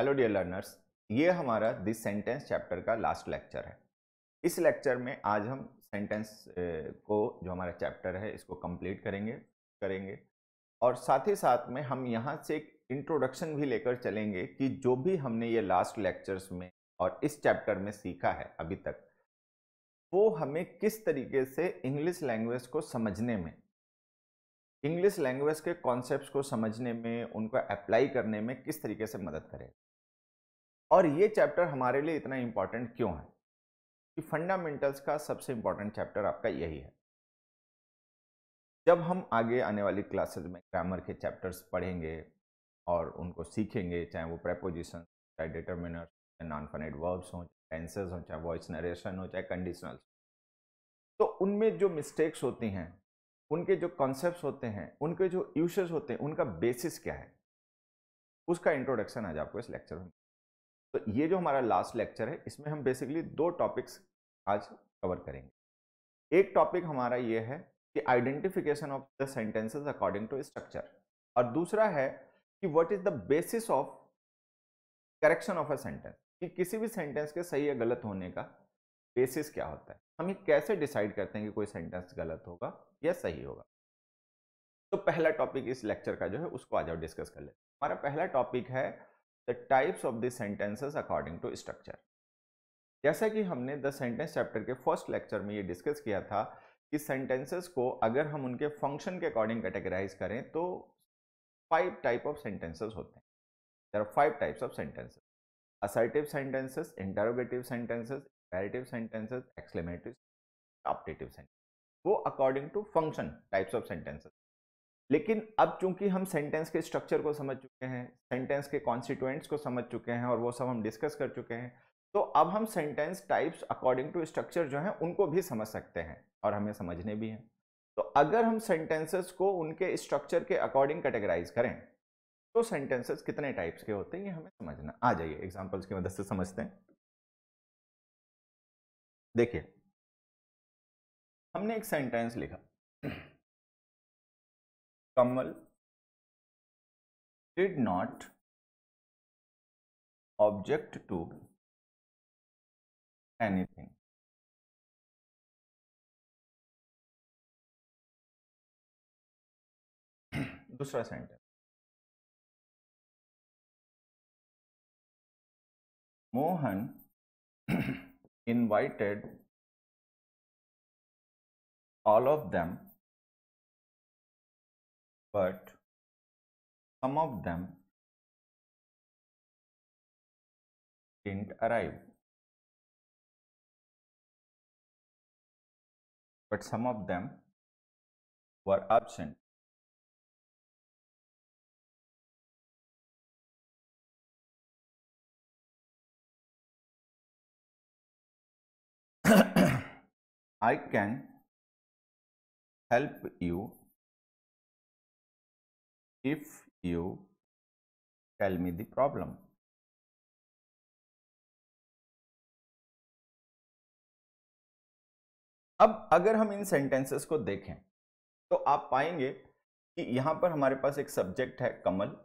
Hello dear learners ये हमारा this sentence chapter का लास्ट लेक्चर है इस लेक्चर में आज हम सेंटेंस को जो हमारा चैप्टर है इसको कंप्लीट करेंगे करेंगे और साथ ही साथ में हम यहाँ से एक इंट्रोडक्शन भी लेकर चलेंगे कि जो भी हमने ये लास्ट लेक्चर्स में और इस चैप्टर में सीखा है अभी तक वो हमें किस तरीके से इंग्लिश लैंग्वेज को समझने में इंग्लिश लैंग्वेज के कॉन्सेप्ट्स को समझने में उनको अप्लाई करने में किस तरीके से मदद करेगा और ये चैप्टर हमारे लिए इतना इम्पॉर्टेंट क्यों है कि फंडामेंटल्स का सबसे इम्पॉर्टेंट चैप्टर आपका यही है जब हम आगे आने वाली क्लासेज में ग्रामर के चैप्टर्स पढ़ेंगे और उनको सीखेंगे चाहे वो प्रेपोजिशन चाहे डिटर्मिनर चाहे नॉन फनेट वर्ब्स हों चाहे टेंसेज हों चाहे वॉइस नरेशन हो चाहे कंडीशनल्स तो उनमें जो मिस्टेक्स होती हैं उनके जो कॉन्सेप्ट होते हैं उनके जो यूशेज होते हैं उनका बेसिस क्या है उसका इंट्रोडक्शन आज आपको इस लेक्चर में तो ये जो हमारा लास्ट लेक्चर है इसमें हम बेसिकली दो टॉपिक्स आज कवर करेंगे एक टॉपिक हमारा ये है कि identification of the sentences according to structure और दूसरा है कि what is the basis of correction of a sentence कि किसी भी सेंटेंस के सही या गलत होने का बेसिस क्या होता है हम ये कैसे डिसाइड करते हैं कि कोई सेंटेंस गलत होगा या सही होगा तो पहला टॉपिक इस लेक्चर का जो है उसको आज आप डिस्कस कर लेते हैं हमारा पहला टॉपिक है the types of the sentences according to structure जैसा कि हमने द सेंटेंस चैप्टर के फर्स्ट लेक्चर में ये डिस्कस किया था कि सेंटेंसेस को अगर हम उनके फंक्शन के अकॉर्डिंग कैटेगराइज करें तो फाइव टाइप ऑफ सेंटेंसेस होते हैं there are five types of sentences assertive sentences interrogative sentences imperative sentences exclamatory optative sentence वो according to function types of sentences लेकिन अब चूंकि हम सेंटेंस के स्ट्रक्चर को समझ चुके हैं सेंटेंस के कॉन्स्टिट्यूएंट्स को समझ चुके हैं और वो सब हम डिस्कस कर चुके हैं तो अब हम sentence types according to structure जो हैं उनको भी समझ सकते हैं और हमें समझने भी हैं तो अगर हम सेंटेंसेस को उनके स्ट्रक्चर के अकॉर्डिंग कैटेगराइज करें तो सेंटेंसेस कितने टाइप्स के होते हैं ये हमें समझना आ जाइए एग्जाम्पल्स की मदद से समझते हैं देखिए हमने एक सेंटेंस लिखा Kamal did not object to anything. दूसरा sentence Mohan invited all of them but some of them didn't arrive. But some of them were absent. I can help you if you tell me the problem. अब अगर हम इन sentences को देखें तो आप पाएंगे कि यहां पर हमारे पास एक सब्जेक्ट है कमल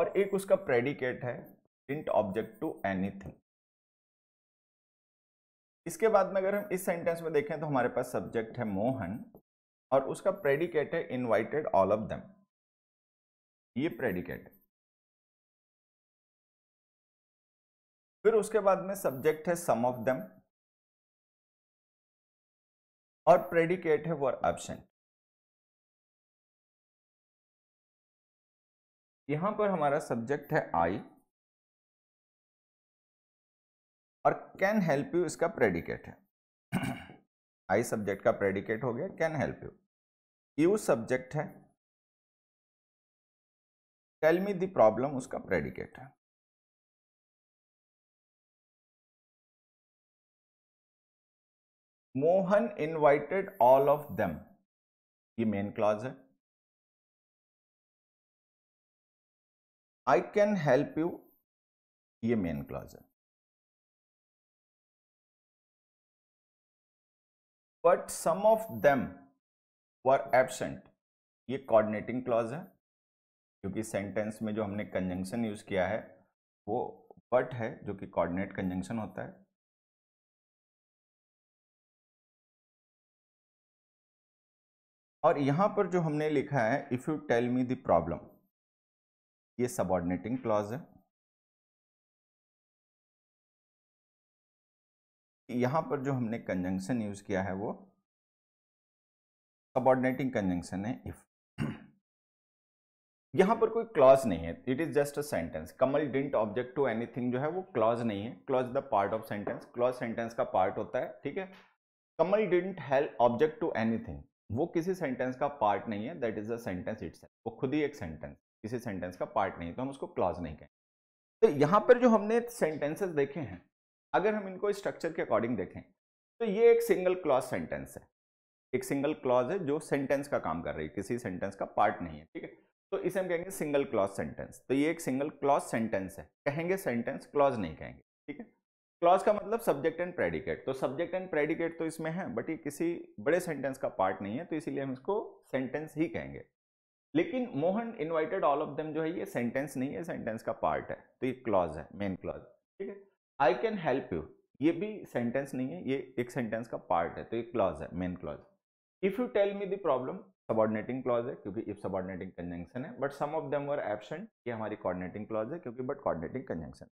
और एक उसका प्रेडिकेट है इंट ऑब्जेक्ट टू एनीथिंग इसके बाद में अगर हम इस सेंटेंस में देखें तो हमारे पास सब्जेक्ट है मोहन और उसका प्रेडिकेट है इनवाइटेड ऑल ऑफ देम ये प्रेडिकेट फिर उसके बाद में सब्जेक्ट है सम ऑफ देम और प्रेडिकेट है वर एबसेंट यहां पर हमारा सब्जेक्ट है आई और कैन हेल्प यू इसका प्रेडिकेट है आई सब्जेक्ट का प्रेडिकेट हो गया can help you you subject है टेल मी द प्रॉब्लम उसका प्रेडिकेट है Mohan invited all of them ये मेन क्लॉज है आई कैन हेल्प यू ये मेन क्लॉज है but some of them were absent ये कोऑर्डिनेटिंग क्लॉज है क्योंकि सेंटेंस में जो हमने कंजंक्शन यूज़ किया है वो बट है जो कि कोऑर्डिनेट कंजंक्शन होता है और यहाँ पर जो हमने लिखा है if you tell me the problem ये सबॉर्डिनेटिंग क्लॉज है यहां पर जो हमने कंजंक्शन यूज़ किया है वो सबॉर्डिनेटिंग कंजंक्शन है इफ यहां पर कोई क्लॉज नहीं है it is just a sentence Kamal didn't object to anything जो है वो क्लॉज नहीं है clause the part of sentence clause sentence का पार्ट होता है ठीक है Kamal didn't help object to anything वो किसी सेंटेंस का पार्ट नहीं है that is the sentence it's वो खुद ही एक सेंटेंस किसी सेंटेंस का पार्ट नहीं है तो हम उसको क्लॉज नहीं कहें तो यहां पर जो हमने सेंटेंसेस देखे हैं अगर हम इनको स्ट्रक्चर के अकॉर्डिंग देखें तो ये एक सिंगल क्लॉज सेंटेंस है एक सिंगल क्लॉज है जो सेंटेंस का काम कर रही है किसी सेंटेंस का पार्ट नहीं है ठीक है तो इसे हम कहेंगे सिंगल क्लॉज सेंटेंस तो ये एक सिंगल क्लॉज सेंटेंस है कहेंगे सेंटेंस क्लॉज नहीं कहेंगे ठीक है क्लॉज का मतलब सब्जेक्ट एंड प्रेडिकेट तो सब्जेक्ट एंड प्रेडिकेट तो इसमें है बट ये किसी बड़े सेंटेंस का पार्ट नहीं है तो इसीलिए हम इसको सेंटेंस ही कहेंगे लेकिन Mohan invited all of them जो है ये सेंटेंस नहीं है सेंटेंस का पार्ट है तो ये क्लॉज है मेन क्लॉज ठीक है आई कैन हेल्प यू ये भी सेंटेंस नहीं है ये एक सेंटेंस का पार्ट है तो ये क्लॉज है main clause if you tell me the problem subordinating clause है क्योंकि इफ सबॉर्डिनेटिंग कंजंक्शन है but some of them were absent ये हमारी कॉर्डिनेटिंग क्लॉज है क्योंकि बट कॉर्डिनेटिंग कंजंक्शन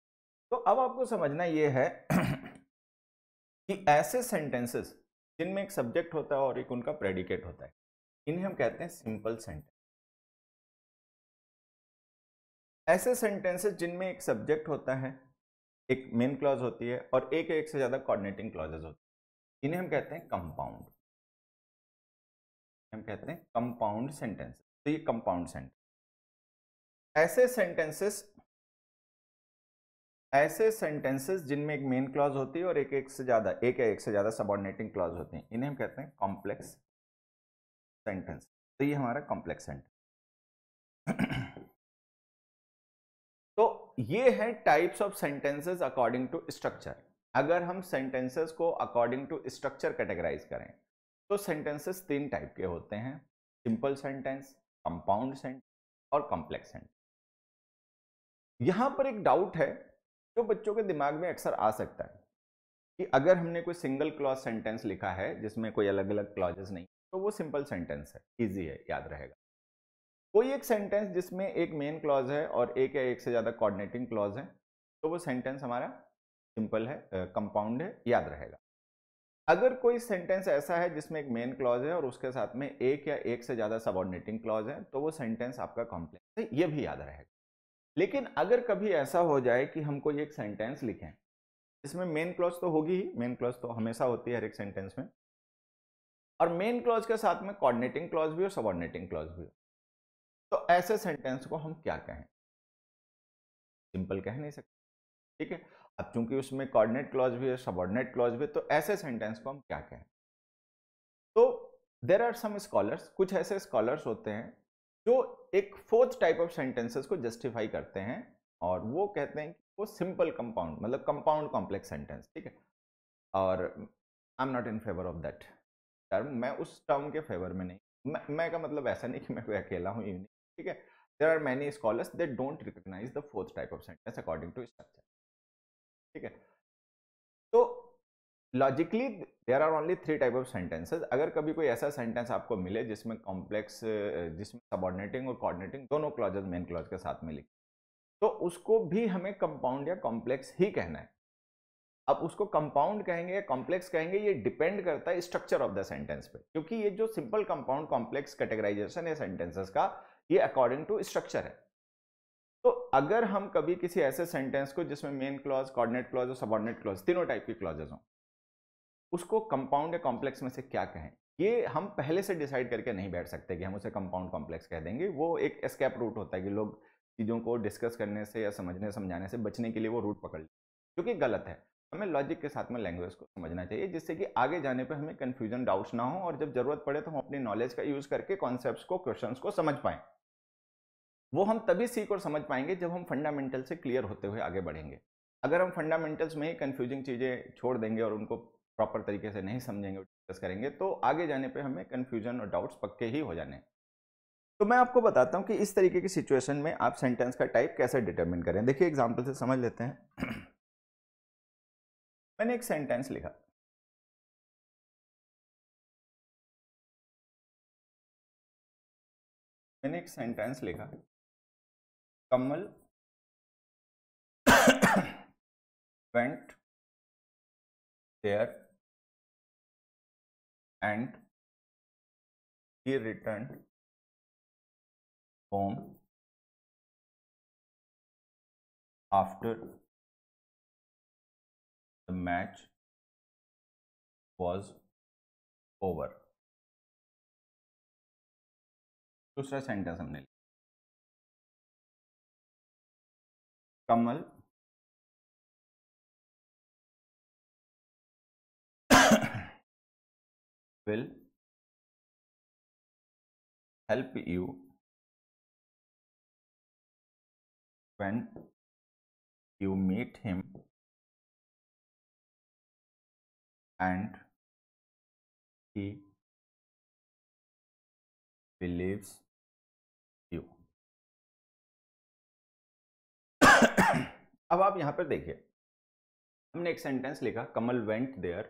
तो अब आपको समझना ये है कि ऐसे सेंटेंसेस जिनमें एक सब्जेक्ट होता है और एक उनका प्रेडिकेट होता है इन्हें हम कहते हैं सिंपल सेंटेंस ऐसे सेंटेंसेस जिनमें एक सब्जेक्ट होता है एक मेन क्लॉज होती है और एक एक से ज़्यादा कोऑर्डिनेटिंग क्लॉजेज होती है इन्हें हम कहते हैं कंपाउंड हम कहते हैं कंपाउंड सेंटेंस तो ये कंपाउंड सेंटेंस ऐसे सेंटेंसेस ऐसे सेंटेंसेस जिनमें एक मेन क्लॉज होती है और एक एक से ज़्यादा एक एक से ज़्यादा सबॉर्डिनेटिंग क्लॉज होते हैं इन्हें हम कहते हैं कॉम्प्लेक्स सेंटेंस तो ये हमारा कॉम्प्लेक्स सेंटेंस ये है types of sentences according to structure अगर हम सेंटेंसेस को अकॉर्डिंग टू स्ट्रक्चर कैटेगराइज करें तो सेंटेंसेस तीन टाइप के होते हैं सिंपल सेंटेंस कंपाउंड सेंटेंस और कॉम्प्लेक्स सेंटेंस यहाँ पर एक डाउट है जो बच्चों के दिमाग में अक्सर आ सकता है कि अगर हमने कोई सिंगल क्लॉज सेंटेंस लिखा है जिसमें कोई अलग अलग क्लॉजेस नहीं तो वो सिंपल सेंटेंस है ईजी है याद रहेगा कोई एक सेंटेंस जिसमें एक मेन क्लॉज है और एक या एक से ज़्यादा कोऑर्डिनेटिंग क्लॉज है तो वो सेंटेंस हमारा सिंपल है कंपाउंड है याद रहेगा अगर कोई सेंटेंस ऐसा है जिसमें एक मेन क्लॉज है और उसके साथ में एक या एक से ज़्यादा सबॉर्डिनेटिंग क्लॉज है तो वो सेंटेंस आपका कॉम्प्लेक्स है ये भी याद रहेगा लेकिन अगर कभी ऐसा हो जाए कि हम कोई एक सेंटेंस लिखें इसमें मेन क्लॉज तो होगी ही मेन क्लॉज तो हमेशा होती है हर एक सेंटेंस में और मेन क्लॉज के साथ में कॉर्डिनेटिंग क्लॉज भी और सबॉर्डिनेटिंग क्लॉज भी हो तो ऐसे सेंटेंस को हम क्या कहें सिंपल कह नहीं सकते ठीक है अब चूंकि उसमें कॉर्डिनेट क्लॉज भी है सबॉर्डिनेट क्लॉज भी है तो ऐसे सेंटेंस को हम क्या कहें तो देर आर सम स्कॉलर्स कुछ ऐसे स्कॉलर्स होते हैं जो एक फोर्थ टाइप ऑफ सेंटेंसेस को जस्टिफाई करते हैं और वो कहते हैं कि वो सिंपल कंपाउंड मतलब कंपाउंड कॉम्प्लेक्स सेंटेंस ठीक है और I am not in favour of that term मैं उस टर्म के फेवर में नहीं मैं, मैं का मतलब ऐसा नहीं कि मैं कोई अकेला हूँ ठीक है there are many scholars that don't recognize the fourth type of sentence according to structure ठीक है तो logically there are only three type of sentences अगर कभी कोई ऐसा सेंटेंस आपको मिले जिसमें कॉम्प्लेक्स जिसमें सबॉर्डिनेटिंग और कॉर्डिनेटिंग दोनों क्लॉजेज मेन क्लॉज के साथ में लिखे तो उसको भी हमें कंपाउंड या कॉम्प्लेक्स ही कहना है अब उसको कंपाउंड कहेंगे या कॉम्प्लेक्स कहेंगे ये डिपेंड करता है स्ट्रक्चर ऑफ द सेंटेंस पे क्योंकि ये जो सिंपल कंपाउंड कॉम्प्लेक्स कैटेगराइजेशन है सेंटेंसेस का ये अकॉर्डिंग टू स्ट्रक्चर है तो अगर हम कभी किसी ऐसे सेंटेंस को जिसमें मेन क्लॉज कॉर्डिनेट क्लॉज और सबॉर्डिनेट क्लॉज तीनों टाइप की क्लॉजेज हों उसको कंपाउंड या कॉम्प्लेक्स में से क्या कहें ये हम पहले से डिसाइड करके नहीं बैठ सकते कि हम उसे कंपाउंड कॉम्प्लेक्स कह देंगे वो एक एस्केप रूट होता है कि लोग चीज़ों को डिस्कस करने से या समझने समझाने से बचने के लिए वो रूट पकड़ लें क्योंकि गलत है हमें लॉजिक के साथ में लैंग्वेज को समझना चाहिए जिससे कि आगे जाने पर हमें कन्फ्यूजन डाउट्स ना हो और जब जरूरत पड़े तो हम अपनी नॉलेज का यूज़ करके कॉन्सेप्ट को क्वेश्चन को समझ पाएँ वो हम तभी सीख और समझ पाएंगे जब हम फंडामेंटल से क्लियर होते हुए आगे बढ़ेंगे अगर हम फंडामेंटल्स में ही कन्फ्यूजिंग चीज़ें छोड़ देंगे और उनको प्रॉपर तरीके से नहीं समझेंगे और डिस्कस करेंगे तो आगे जाने पे हमें कन्फ्यूजन और डाउट्स पक्के ही हो जाने तो मैं आपको बताता हूँ कि इस तरीके की सिचुएशन में आप सेंटेंस का टाइप कैसे डिटर्मिन करें देखिए एग्जाम्पल से समझ लेते हैं मैंने एक सेंटेंस लिखा मैंने एक सेंटेंस लिखा Kamal went there and he return home after the match was over दूसरा सेंटेंस हमने Kamal. will help you when you meet him and he believes अब आप यहां पर देखिए हमने एक सेंटेंस लिखा Kamal went there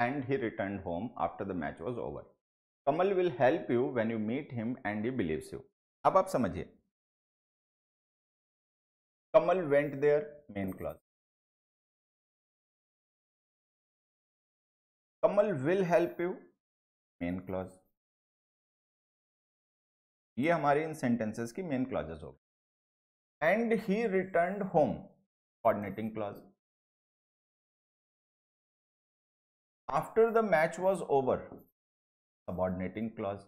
and he return home after the match was over Kamal will help you when you meet him and he believe you अब आप समझिए Kamal went there main clause Kamal will help you main clause ये हमारे इन sentences की main clauses होगी and he return home coordinating clause after the match was over subordinating clause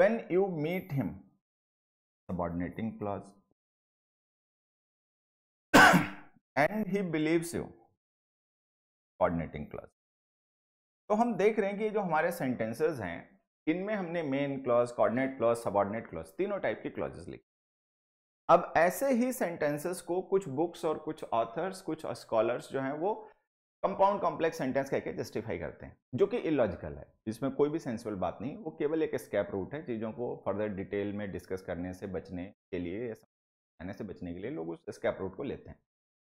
when you meet him subordinating clause and he believes you coordinating clause तो हम देख रहे हैं कि जो हमारे सेंटेंसेज हैं इनमें हमने main clause coordinate clause subordinate clause तीनों टाइप की क्लॉजेस लिखी अब ऐसे ही सेंटेंसेस को कुछ बुक्स और कुछ ऑथर्स कुछ स्कॉलर्स जो हैं वो कंपाउंड कॉम्प्लेक्स सेंटेंस कह के जस्टिफाई करते हैं जो कि इलॉजिकल है इसमें कोई भी सेंसिबल बात नहीं वो केवल एक स्कैप रूट है चीज़ों को फर्दर डिटेल में डिस्कस करने से बचने के लिए या से बचने के लिए लोग उस स्कैप रूट को लेते हैं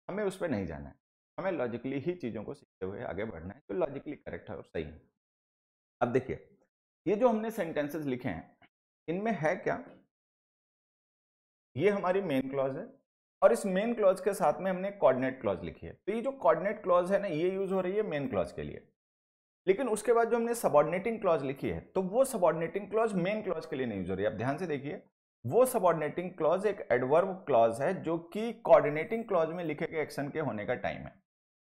हमें उस पर नहीं जाना है हमें लॉजिकली ही चीज़ों को सीखते हुए आगे बढ़ना है जो लॉजिकली करेक्ट है और सही है अब देखिए ये जो हमने सेंटेंसेस लिखे हैं इनमें है क्या ये हमारी मेन क्लॉज है और इस मेन क्लॉज के साथ में हमने कोऑर्डिनेट क्लॉज लिखी है तो ये जो कोऑर्डिनेट क्लॉज है ना ये यूज हो रही है मेन क्लॉज के लिए लेकिन उसके बाद जो हमने सबॉर्डिनेटिंग क्लॉज लिखी है तो वो सबॉर्डिनेटिंग क्लॉज मेन क्लॉज के लिए नहीं यूज हो रही है आप ध्यान से देखिए वो सबॉर्डिनेटिंग क्लॉज एक एडवर्ब क्लॉज है जो कि कॉर्डिनेटिंग क्लॉज में लिखे गए एक्शन के होने का टाइम है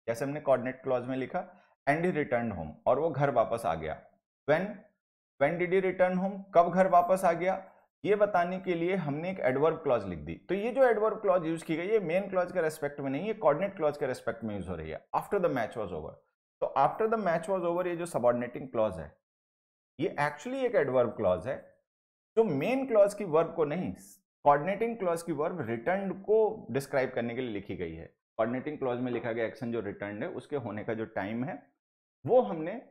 जैसे हमने कॉर्डिनेट क्लॉज में लिखा एंड ही रिटर्न होम और वो घर वापस आ गया when when did you return home कब घर वापस आ गया ये बताने के लिए हमने एक एडवर्ब क्लॉज लिख दी तो ये जो एडवर्ब क्लॉज यूज की गई है मेन क्लॉज के रेस्पेक्ट में नहीं है कॉर्डिनेट क्लॉज के रेस्पेक्ट में यूज हो रही है after the match was over तो after the match was over ये जो सबॉर्डिनेटिंग क्लॉज है ये एक्चुअली एक एडवर्ब क्लॉज है जो मेन क्लॉज की वर्ब को नहीं कॉर्डिनेटिंग क्लॉज की वर्ब रिटर्न को डिस्क्राइब करने के लिए लिखी गई है कॉर्डिनेटिंग क्लॉज में लिखा गया एक्शन जो रिटर्न है उसके होने का जो टाइम है वो हमने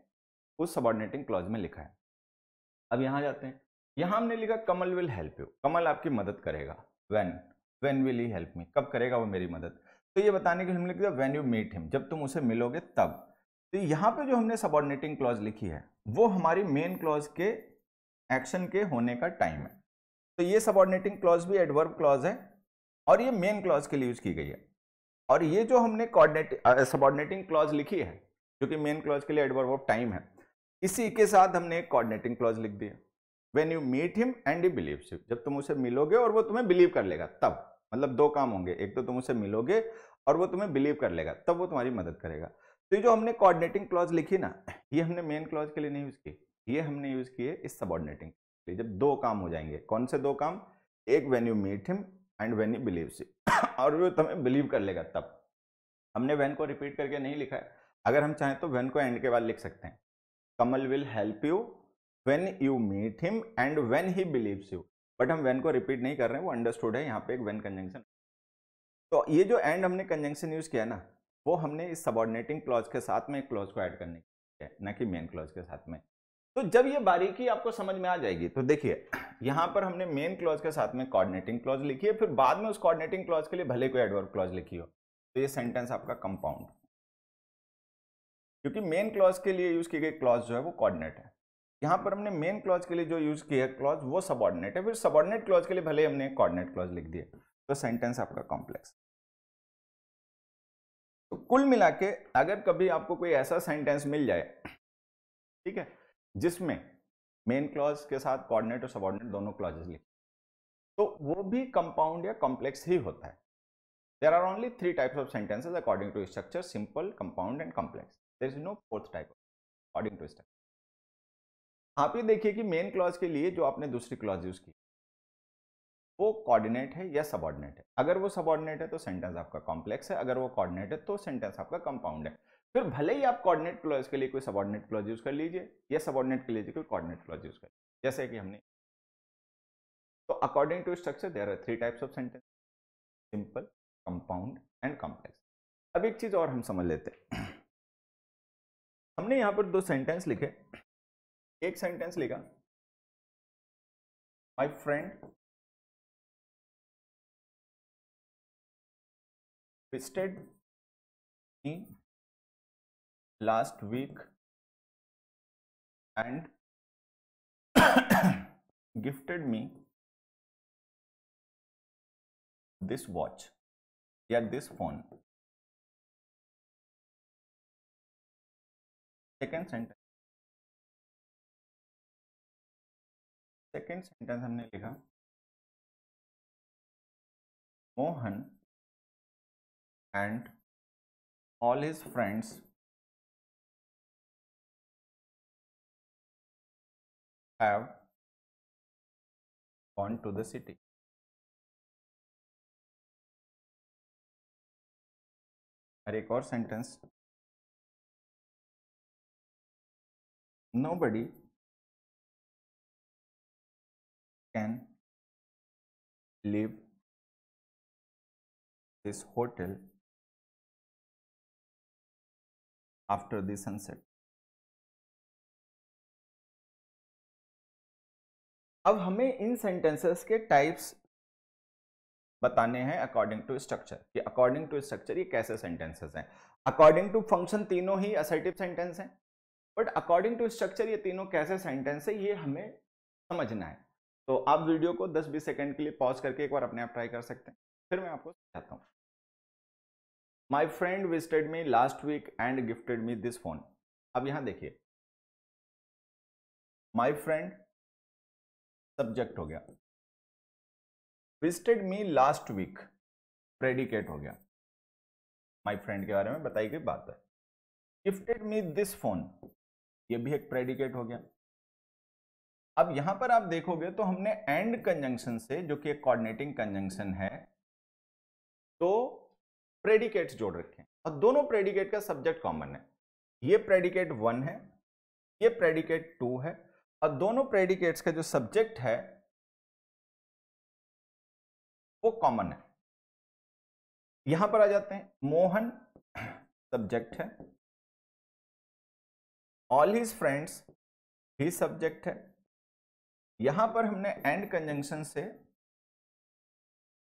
उस सबॉर्डिनेटिंग क्लॉज में लिखा है अब यहाँ जाते हैं यहाँ हमने लिखा Kamal will help you Kamal आपकी मदद करेगा when when will he help me कब करेगा वो मेरी मदद तो ये बताने के लिए हमने लिखा वैन यू मीट हिम जब तुम उसे मिलोगे तब तो यहाँ पे जो हमने सबॉर्डिनेटिंग क्लॉज लिखी है वो हमारी मेन क्लॉज के एक्शन के होने का टाइम है तो ये सबॉर्डिनेटिंग क्लॉज भी एडवर्ब क्लॉज है और ये मेन क्लॉज के लिए यूज़ की गई है और ये जो हमने कॉर्डिनेट सबॉर्डिनेटिंग क्लॉज लिखी है जो कि मेन क्लॉज के लिए एडवर्ब ऑफ टाइम है इसी के साथ हमने एक कॉर्डिनेटिंग क्लॉज लिख दिया when you meet him and you believe you जब तुम उसे मिलोगे और वो तुम्हें बिलीव कर लेगा तब मतलब दो काम होंगे एक तो तुम उसे मिलोगे और वो तुम्हें बिलीव कर लेगा तब वो तुम्हारी मदद करेगा तो ये जो हमने कोऑर्डिनेटिंग क्लॉज लिखी ना ये हमने मेन क्लॉज के लिए नहीं यूज़ की ये हमने यूज़ किए इस सबॉर्डिनेटिंग जब दो काम हो जाएंगे कौन से दो काम एक when you meet him and when you believe और वो तुम्हें बिलीव कर लेगा तब हमने वैन को रिपीट करके नहीं लिखा है अगर हम चाहें तो वैन को एंड के बाद लिख सकते हैं Kamal will help you when you meet him and when he believes you but हम वेन को रिपीट नहीं कर रहे हैं वो अंडरस्टूड है यहाँ पे एक वेन कंजंक्शन तो ये जो एंड हमने कंजंक्शन यूज़ किया ना वो हमने इस सबॉर्डिनेटिंग क्लॉज के साथ में एक क्लॉज को ऐड करने है ना कि मेन क्लॉज के साथ में तो जब ये बारीकी आपको समझ में आ जाएगी तो देखिए यहाँ पर हमने मेन क्लॉज के साथ में कोऑर्डिनेटिंग क्लॉज लिखी है फिर बाद में उस कोऑर्डिनेटिंग क्लॉज के लिए भले कोई एडवर्ब क्लॉज लिखी हो तो ये सेंटेंस आपका कंपाउंड क्योंकि मेन क्लॉज के लिए यूज़ की गई क्लॉज जो है वो कॉर्डिनेट है यहाँ पर हमने मेन क्लॉज के लिए जो यूज़ किया है क्लॉज वो सबॉर्डिनेट है फिर सबॉर्डिनेट क्लॉज के लिए भले हमने कॉर्डिनेट क्लॉज लिख दिया तो सेंटेंस आपका कॉम्प्लेक्स तो कुल मिला के अगर कभी आपको कोई ऐसा सेंटेंस मिल जाए ठीक है जिसमें मेन क्लॉज के साथ कॉर्डिनेट और सबॉर्डिनेट दोनों क्लॉजेस लिखे तो वो भी कंपाउंड या कॉम्प्लेक्स ही होता है there are only three types of sentences according to structure simple compound and complex there is no fourth type according to style आप ये देखिए कि मेन क्लॉज के लिए जो आपने दूसरी क्लॉज यूज की वो कोऑर्डिनेट है या सबॉर्डिनेट है अगर वो सबॉर्डिनेट है तो सेंटेंस आपका कॉम्प्लेक्स है अगर वो कोऑर्डिनेट है तो सेंटेंस आपका कंपाउंड है फिर भले ही आप कोऑर्डिनेट क्लॉज के लिए कोई सबॉर्डिनेट क्लॉज यूज कर लीजिए या सबॉर्डिनेट के लिए कोई कोऑर्डिनेट क्लॉज यूज कर जैसे कि हमने तो according to structure there are three types of sentence simple compound and complex अब एक चीज और हम समझ लेते हैं हमने यहां पर दो सेंटेंस लिखे एक सेंटेंस लिखा my friend visited me last week and gifted me this watch या this phone second sentence second sentence हमने लिखा Mohan and all his friends have gone to the city और एक और sentence nobody can leave this hotel after the sunset. अब हमें इन sentences के types बताने हैं अकॉर्डिंग टू स्ट्रक्चर कि अकॉर्डिंग टू स्ट्रक्चर ये कैसे सेंटेंसेस हैं अकॉर्डिंग टू फंक्शन तीनों ही असर्टिव सेंटेंस हैं बट अकॉर्डिंग टू स्ट्रक्चर ये तीनों कैसे सेंटेंस है ये हमें समझना है तो आप वीडियो को 10-20 सेकंड के लिए पॉज करके एक बार अपने आप ट्राई कर सकते हैं फिर मैं आपको समझाता हूँ my friend visited me last week and gifted me this phone अब यहाँ देखिए माई फ्रेंड सब्जेक्ट हो गया visited me last week predicate हो गया माई फ्रेंड के बारे में बताई गई बात है गिफ्टेड मी दिस फोन ये भी एक प्रेडिकेट हो गया अब यहां पर आप देखोगे तो हमने एंड कंजंक्शन से जो कि एक कोऑर्डिनेटिंग कंजंक्शन है तो प्रेडिकेट्स जोड़ रखे हैं और दोनों प्रेडिकेट का सब्जेक्ट कॉमन है ये प्रेडिकेट वन है ये प्रेडिकेट टू है और दोनों प्रेडिकेट्स का जो सब्जेक्ट है वो कॉमन है यहां पर आ जाते हैं मोहन सब्जेक्ट है ऑल हिज फ्रेंड्स ही सब्जेक्ट है यहां पर हमने एंड कंजंक्शन से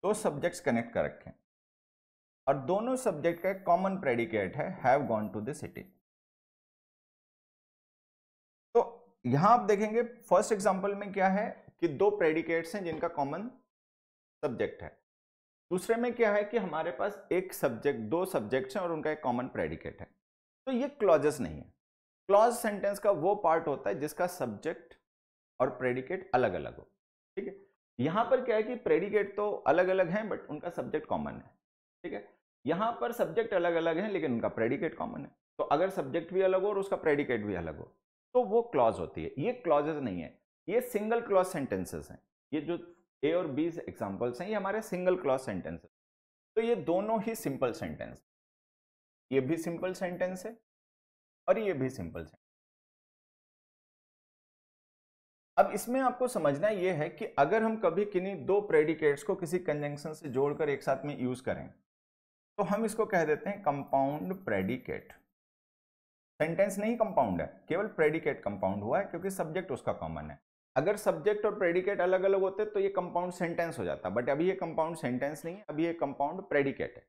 दो सब्जेक्ट्स कनेक्ट कर रखे हैं और दोनों सब्जेक्ट का कॉमन प्रेडिकेट है have gone to the city तो यहां आप देखेंगे फर्स्ट एग्जांपल में क्या है कि दो प्रेडिकेट्स हैं जिनका कॉमन सब्जेक्ट है दूसरे में क्या है कि हमारे पास एक सब्जेक्ट दो सब्जेक्ट्स हैं और उनका एक कॉमन प्रेडिकेट है तो ये क्लॉजेस नहीं है क्लॉज सेंटेंस का वो पार्ट होता है जिसका सब्जेक्ट और प्रेडिकेट अलग अलग हो ठीक है यहां पर क्या है कि प्रेडिकेट तो अलग अलग हैं बट उनका सब्जेक्ट कॉमन है ठीक है यहां पर सब्जेक्ट अलग अलग हैं लेकिन उनका प्रेडिकेट कॉमन है तो अगर सब्जेक्ट भी अलग हो और उसका प्रेडिकेट भी अलग हो तो वो क्लॉज होती है ये क्लॉजेज नहीं है ये सिंगल क्लॉज सेंटेंसेस हैं ये जो ए और बी एग्जाम्पल्स हैं ये हमारे सिंगल क्लॉज सेंटेंसेस तो ये दोनों ही सिंपल सेंटेंस ये भी सिंपल सेंटेंस है और ये भी सिंपल सेंटेंस अब इसमें आपको समझना यह है कि अगर हम कभी किन्हीं दो प्रेडिकेट्स को किसी कंजंक्शन से जोड़कर एक साथ में यूज करें तो हम इसको कह देते हैं कंपाउंड प्रेडिकेट सेंटेंस नहीं कंपाउंड है केवल प्रेडिकेट कंपाउंड हुआ है क्योंकि सब्जेक्ट उसका कॉमन है अगर सब्जेक्ट और प्रेडिकेट अलग अलग होते तो ये कंपाउंड सेंटेंस हो जाता बट अभी ये कंपाउंड सेंटेंस नहीं है अभी ये कंपाउंड प्रेडिकेट है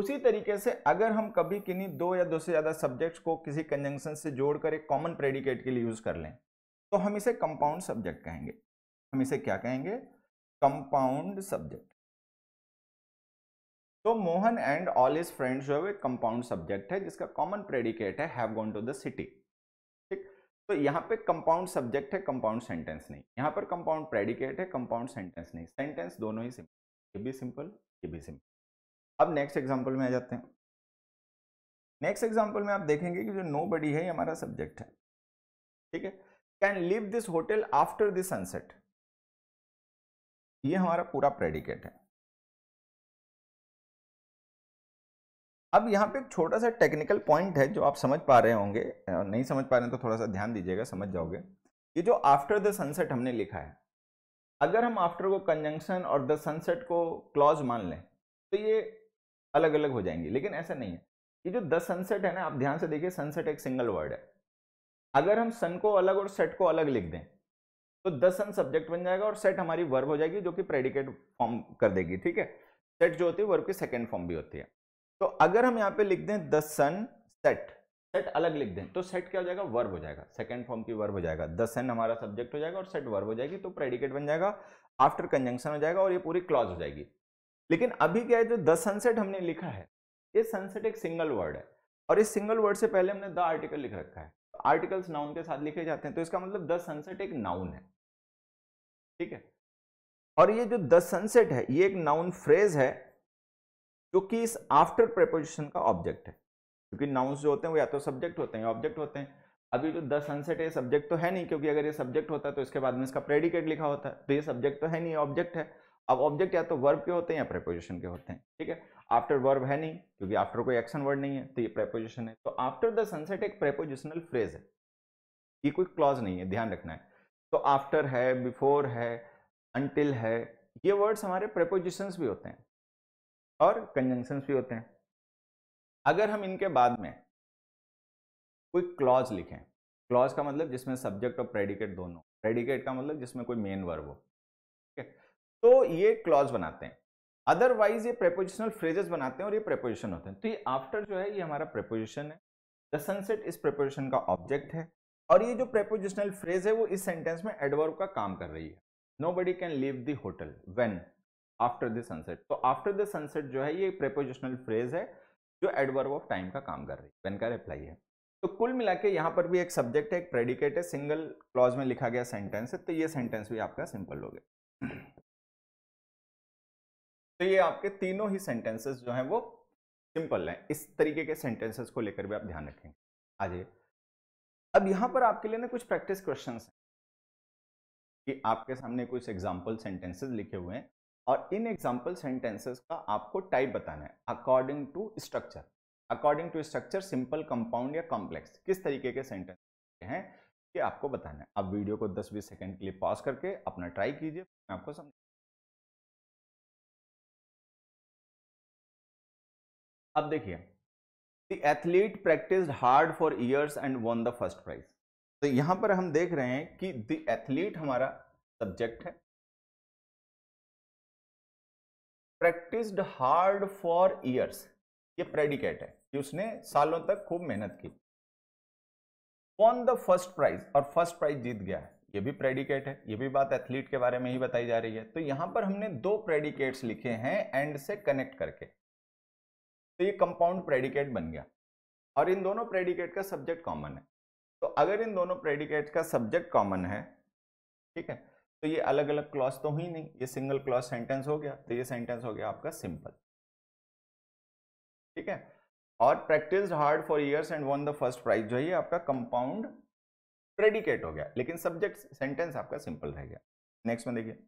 उसी तरीके से अगर हम कभी किन्हीं दो या दो से ज़्यादा सब्जेक्ट्स को किसी कंजंक्शन से जोड़कर एक कॉमन प्रेडिकेट के लिए यूज़ कर लें तो हम इसे कंपाउंड सब्जेक्ट कहेंगे हम इसे क्या कहेंगे कंपाउंड सब्जेक्ट तो Mohan and all his friends जो है कंपाउंड सब्जेक्ट है जिसका कॉमन प्रेडिकेट है have gone to the city ठीक तो यहाँ पे कंपाउंड सब्जेक्ट है कंपाउंड सेंटेंस नहीं यहां पर कंपाउंड प्रेडिकेट है कंपाउंड सेंटेंस नहीं सेंटेंस दोनों ही सिंपल ये भी सिंपल ये भी सिंपल अब नेक्स्ट एग्जाम्पल में आ जाते हैं नेक्स्ट एग्जाम्पल में आप देखेंगे कि जो नो बडी है ये हमारा सब्जेक्ट है ठीक है can leave this hotel after this sunset ये हमारा पूरा प्रेडिकेट है अब यहाँ पे एक छोटा सा टेक्निकल पॉइंट है जो आप समझ पा रहे होंगे नहीं समझ पा रहे हैं तो थोड़ा सा ध्यान दीजिएगा समझ जाओगे ये जो आफ्टर द सनसेट हमने लिखा है अगर हम आफ्टर को कंजंक्शन और द सनसेट को क्लॉज मान लें तो ये अलग अलग हो जाएंगी लेकिन ऐसा नहीं है ये जो द सनसेट है ना आप ध्यान से देखिए सनसेट एक सिंगल वर्ड है अगर हम सन को अलग और सेट को अलग लिख दें तो द सन सब्जेक्ट बन जाएगा और सेट हमारी वर्ब हो जाएगी जो कि प्रेडिकेट फॉर्म कर देगी ठीक है सेट जो होती है वर्ब की सेकेंड फॉर्म भी होती है तो अगर हम यहाँ पे लिख दें द सन सेट सेट अलग लिख दें तो सेट क्या हो जाएगा वर्ब हो जाएगा सेकेंड फॉर्म की वर्ब हो जाएगा द सन हमारा सब्जेक्ट हो जाएगा और सेट वर्ब हो जाएगी तो प्रेडिकेट बन जाएगा आफ्टर कंजंक्शन हो जाएगा और ये पूरी क्लॉज हो जाएगी लेकिन अभी क्या है जो द सनसेट हमने लिखा है ये सनसेट एक सिंगल वर्ड है और इस सिंगल वर्ड से पहले हमने द आर्टिकल लिख रखा है आर्टिकल्स नाउन के साथ लिखे जाते हैं तो इसका मतलब द सनसेट एक नाउन है ठीक है और ये जो द सनसेट है ये एक नाउन फ्रेज है जो कि इस आफ्टर प्रपोजिशन का ऑब्जेक्ट है क्योंकि नाउन्स जो होते हैं वो या तो सब्जेक्ट होते हैं ऑब्जेक्ट होते हैं अभी जो द सनसेट है सब्जेक्ट तो है नहीं क्योंकि अगर ये सब्जेक्ट होता है तो इसके बाद में इसका प्रेडिकेट लिखा होता तो ये सब्जेक्ट तो है नहीं ऑब्जेक्ट है अब ऑब्जेक्ट या तो वर्ब के होते हैं या प्रेपोजिशन के होते हैं ठीक है आफ्टर वर्ब है नहीं क्योंकि आफ्टर कोई एक्शन वर्ड नहीं है तो ये प्रेपोजिशन है तो आफ्टर द सनसेट एक प्रेपोजिशनल फ्रेज है ये कोई क्लॉज नहीं है ध्यान रखना है तो आफ्टर है बिफोर है अनटिल है ये वर्ड्स हमारे प्रेपोजिशंस भी होते हैं और कंजंक्शंस भी होते हैं अगर हम इनके बाद में कोई क्लॉज लिखें क्लॉज का मतलब जिसमें सब्जेक्ट और प्रेडिकेट दोनों प्रेडिकेट का मतलब जिसमें कोई मेन वर्ब हो तो ये क्लॉज बनाते हैं अदरवाइज ये प्रेपोजिशनल फ्रेजेस बनाते हैं और ये प्रेपोजिशन होते हैं तो ये आफ्टर जो है ये हमारा प्रेपोजिशन है द सनसेट इस प्रेपोजिशन का ऑब्जेक्ट है और ये जो प्रेपोजिशनल फ्रेज है वो इस सेंटेंस में एडवर्ब का काम कर रही है nobody can leave the hotel when after the sunset तो आफ्टर द सनसेट जो है ये प्रेपोजिशनल फ्रेज है जो एडवर्ब ऑफ टाइम का काम कर रही है वेन का रिप्लाई है तो कुल मिला के यहाँ पर भी एक सब्जेक्ट है एक प्रेडिकेट है सिंगल क्लॉज में लिखा गया सेंटेंस है तो ये सेंटेंस भी आपका सिंपल हो गया तो ये आपके तीनों ही सेंटेंसेस जो हैं वो सिंपल हैं इस तरीके के सेंटेंसेस को लेकर भी आप ध्यान रखेंगे आ जाइए अब यहाँ पर आपके लिए ना कुछ प्रैक्टिस क्वेश्चन हैं कि आपके सामने कुछ एग्जाम्पल सेंटेंसेज लिखे हुए हैं और इन एग्जाम्पल सेंटेंसेज का आपको टाइप बताना है according to structure according to structure simple compound या कॉम्प्लेक्स किस तरीके के सेंटेंस हैं ये आपको बताना है आप वीडियो को 10-20 सेकंड के लिए पॉज करके अपना ट्राई कीजिए मैं आपको समझा अब देखिए the athlete practise hard for years and won the first prize तो यहां पर हम देख रहे हैं कि द एथलीट हमारा सब्जेक्ट है प्रैक्टिस हार्ड फॉर ईयर्स ये प्रेडिकेट है कि उसने सालों तक खूब मेहनत की वन द फर्स्ट प्राइज और फर्स्ट प्राइज जीत गया है ये भी प्रेडिकेट है ये भी बात एथलीट के बारे में ही बताई जा रही है तो यहां पर हमने दो प्रेडिकेट्स लिखे हैं एंड से कनेक्ट करके तो ये कंपाउंड प्रेडिकेट बन गया और इन दोनों प्रेडिकेट का सब्जेक्ट कॉमन है तो अगर इन दोनों प्रेडिकेट का सब्जेक्ट कॉमन है ठीक है तो ये अलग अलग क्लॉज तो ही नहीं ये सिंगल क्लॉज सेंटेंस हो गया तो ये सेंटेंस हो गया आपका सिंपल ठीक है और practise hard for years and won the first prize जो है आपका कंपाउंड प्रेडिकेट हो गया लेकिन सब्जेक्ट सेंटेंस आपका सिंपल रह गया नेक्स्ट में देखिए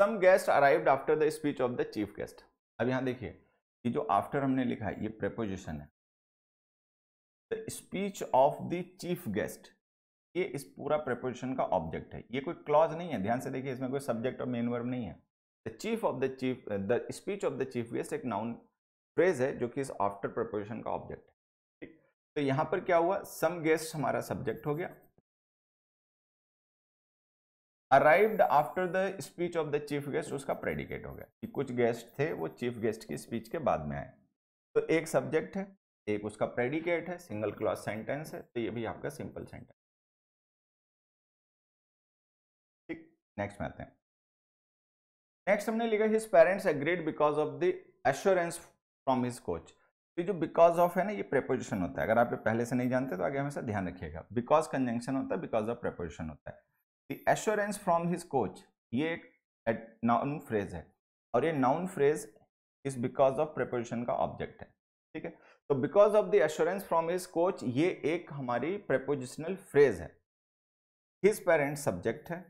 some guest arrived after the speech of the chief guest अब यहां देखिए ये जो आफ्टर हमने लिखा है ये प्रेपोजिशन है the speech of the chief guest ये इस पूरा प्रेपोजिशन का ऑब्जेक्ट है ये कोई क्लॉज नहीं है ध्यान से देखिए इसमें कोई सब्जेक्ट और मेन वर्ब नहीं है the chief of the chief the speech of the chief guest एक नाउन फ्रेज है जो कि इस आफ्टर प्रपोजिशन का ऑब्जेक्ट है ठीक तो यहाँ पर क्या हुआ सम गेस्ट हमारा सब्जेक्ट हो गया arrived after the speech of the chief guest उसका प्रेडिकेट हो गया कि कुछ गेस्ट थे वो चीफ गेस्ट की स्पीच के बाद में आए तो एक सब्जेक्ट है एक उसका प्रेडिकेट है सिंगल क्लॉज सेंटेंस है तो ये भी आपका सिंपल सेंटेंस ठीक नेक्स्ट में आते हैं नेक्स्ट हमने लिखा his parents agreed because of the assurance from his coach ये जो बिकॉज ऑफ है ना ये प्रेपोजिशन होता है अगर आप ये पहले से नहीं जानते तो आगे हमेशा ध्यान रखिएगा बिकॉज कंजंक्शन होता है बिकॉज ऑफ प्रेपोजिशन होता है एश्योरेंस फ्रॉम हिज कोच ये एक नाउन फ्रेज है और ये noun phrase is because of preposition का ऑब्जेक्ट है ठीक है तो because of the assurance from his coach ये एक हमारी प्रेपोजिशनल फ्रेज है हिज पेरेंट सब्जेक्ट है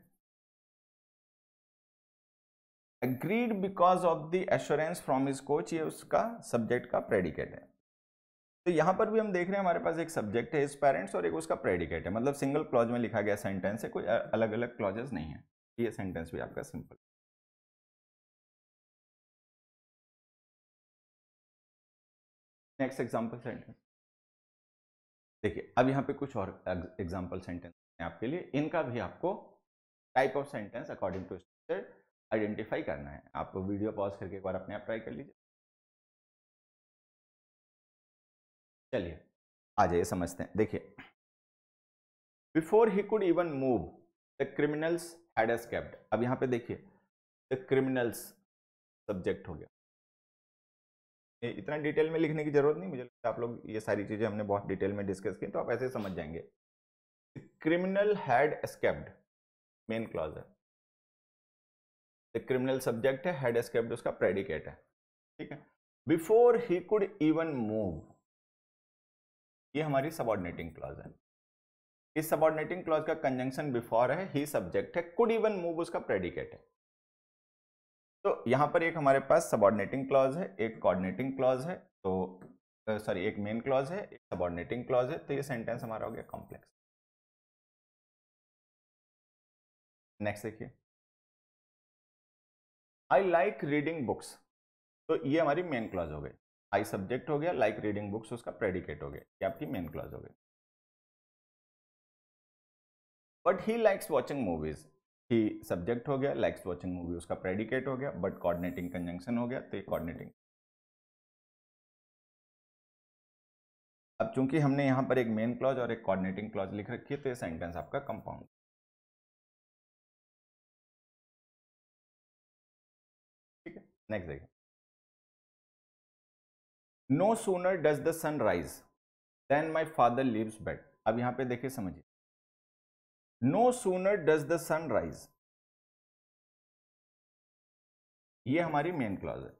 agreed because of the assurance from his coach ये उसका सब्जेक्ट का प्रेडिकेट है तो यहाँ पर भी हम देख रहे हैं हमारे पास एक सब्जेक्ट है इस पेरेंट्स और एक उसका प्रेडिकेट है मतलब सिंगल क्लॉज में लिखा गया सेंटेंस है कोई अलग अलग क्लॉजेस नहीं है ये सेंटेंस भी आपका सिंपल नेक्स्ट एग्जाम्पल सेंटेंस देखिए अब यहाँ पे कुछ और एग्जाम्पल सेंटेंस हैं आपके लिए इनका भी आपको type of sentence according to structure identify करना है आप वीडियो पॉज करके एक बार अपने आप ट्राई कर लीजिए चलिए आ जाइए समझते हैं देखिए before he could even move the criminals had escaped अब यहां पे देखिए द क्रिमिनल्स सब्जेक्ट हो गया इतना डिटेल में लिखने की जरूरत नहीं मुझे लगता आप लोग ये सारी चीज़ें हमने बहुत डिटेल में डिस्कस की तो आप ऐसे समझ जाएंगे criminal had escaped main clause है द क्रिमिनल सब्जेक्ट है हैड एस्केप्ड उसका प्रेडिकेट है ठीक है before he could even move ये हमारी सबॉर्डिनेटिंग क्लॉज है इस सबॉर्डिनेटिंग क्लॉज का कंजंक्शन बिफोर है ही सब्जेक्ट है कुड इवन मूव उसका प्रेडिकेट है तो यहां पर एक हमारे पास सबॉर्डिनेटिंग क्लॉज है एक कोऑर्डिनेटिंग क्लॉज है तो सॉरी एक मेन क्लॉज है एक सबॉर्डिनेटिंग क्लॉज है तो ये सेंटेंस हमारा हो गया कॉम्प्लेक्स नेक्स्ट देखिए आई लाइक रीडिंग बुक्स तो ये हमारी मेन क्लॉज हो गई आई सब्जेक्ट हो गया लाइक रीडिंग बुक्स उसका प्रेडिकेट हो गया ये आपकी मेन क्लॉज हो गई but he likes watching movies he subject हो गया लाइक्स वॉचिंग मूवी उसका प्रेडिकेट हो गया बट कॉर्डिनेटिंग कंजंक्शन हो गया तो ये अब चूंकि हमने यहां पर एक मेन क्लॉज और एक कोऑर्डिनेटिंग क्लॉज लिख रखी है तो ये सेंटेंस आपका कंपाउंड ठीक है नेक्स्ट देखिए no sooner does the sun rise then my father leaves bed अब यहां पे देखिए समझिए no sooner does the sun rise ये हमारी मेन क्लॉज है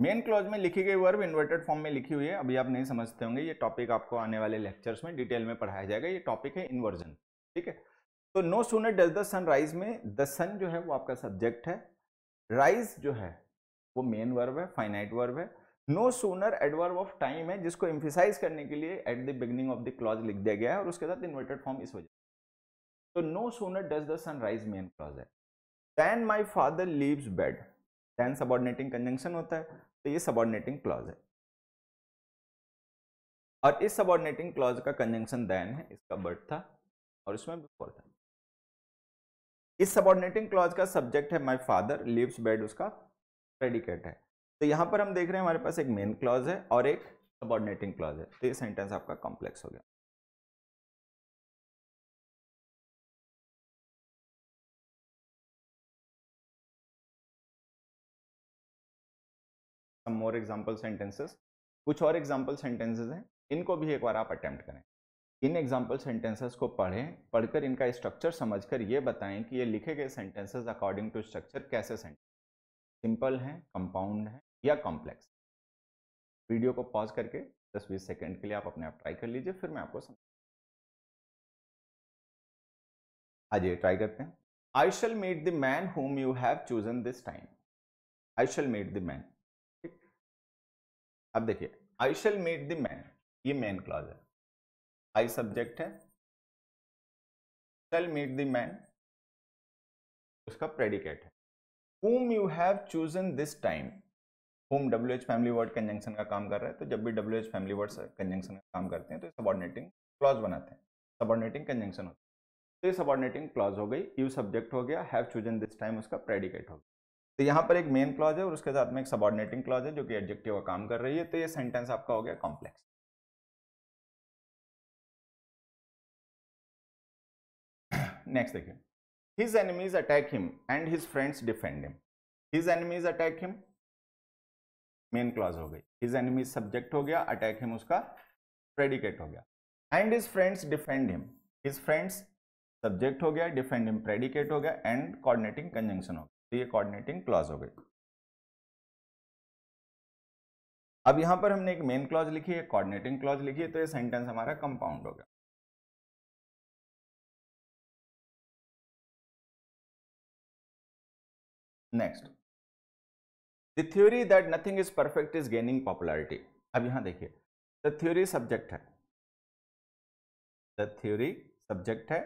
मेन क्लॉज में लिखी गई वर्ब इन्वर्टेड फॉर्म में लिखी हुई है अभी आप नहीं समझते होंगे ये टॉपिक आपको आने वाले लेक्चर्स में डिटेल में पढ़ाया जाएगा ये टॉपिक है इन्वर्जन ठीक है तो no sooner does the sun rise में द सन जो है वो आपका सब्जेक्ट है राइज जो है वो मेन वर्ब है फाइनाइट वर्ब है no sooner adverb of time है जिसको एम्फिसाइज करने के लिए at the beginning of the clause लिख दिया गया है और उसके साथ इन्वर्टेड फॉर्म इस वजह तो no sooner does the sunrise main clause है than my father leaves bed than subordinating conjunction होता है तो ये सबॉर्डिनेटिंग क्लॉज है और इस सबॉर्डिनेटिंग क्लॉज का कंजंक्शन दैन है इसका बर्ड था और इसमें बिफोर था इस सबॉर्डिनेटिंग क्लॉज का सब्जेक्ट है माई फादर लीव्स बेड उसका प्रेडिकेट है तो यहाँ पर हम देख रहे हैं हमारे पास एक मेन क्लॉज है और एक सबॉर्डिनेटिंग क्लॉज है तो ये सेंटेंस आपका कॉम्प्लेक्स हो गया सम मोर एग्जाम्पल सेंटेंसेस कुछ और एग्जाम्पल सेंटेंसेस हैं इनको भी एक बार आप अटेम्प्ट करें इन एग्जाम्पल सेंटेंसेस को पढ़ें पढ़कर इनका स्ट्रक्चर समझकर ये बताएं कि ये लिखे गए सेंटेंसेस अकॉर्डिंग टू स्ट्रक्चर कैसे सेंटेंस सिंपल हैं कंपाउंड हैं या कॉम्प्लेक्स वीडियो को पॉज करके 10-20 सेकंड के लिए आप अपने आप ट्राई कर लीजिए फिर मैं आपको ये ट्राई करते हैं I shall meet the man whom you have chosen this time I shall meet the man ठीक अब देखिए I shall meet the man ये मेन क्लॉज है आई सब्जेक्ट है शेल मीट द मैन उसका प्रेडिकेट है whom you have chosen this time whom W H family word conjunction का काम कर रहा है तो जब भी W H family word conjunction का काम करते हैं तो सबॉर्डिनेटिंग क्लॉज बनाते हैं सबॉर्डिनेटिंग कंजंक्शन होता है तो ये सबॉर्डिनेटिंग क्लॉज हो गई यू सब्जेक्ट हो गया हैव चूजन दिस टाइम उसका प्रेडिकेट हो गया तो यहाँ पर एक मेन क्लॉज है और उसके साथ में एक सबॉर्डिनेटिंग क्लॉज है जो कि एडजेक्टिव का काम कर रही है तो ये सेंटेंस आपका हो गया कॉम्प्लेक्स नेक्स्ट देखिए his enemies attack him and his friends defend him his enemies attack him main clause हो गई हिज एनिमी सब्जेक्ट हो गया अटैक हिम उसका प्रेडिकेट हो गया and his friends defend him his friends subject हो गया डिफेंड हिम प्रेडिकेट हो गया एंड कोऑर्डिनेटिंग कंजंक्शन हो गया तो ये कोऑर्डिनेटिंग क्लॉज हो गई अब यहां पर हमने एक मेन क्लॉज लिखी है कोऑर्डिनेटिंग क्लॉज लिखी है तो ये सेंटेंस हमारा कंपाउंड हो गया next the theory that nothing is perfect is gaining popularity अब यहां देखिए द थ्योरी सब्जेक्ट है द थ्योरी सब्जेक्ट है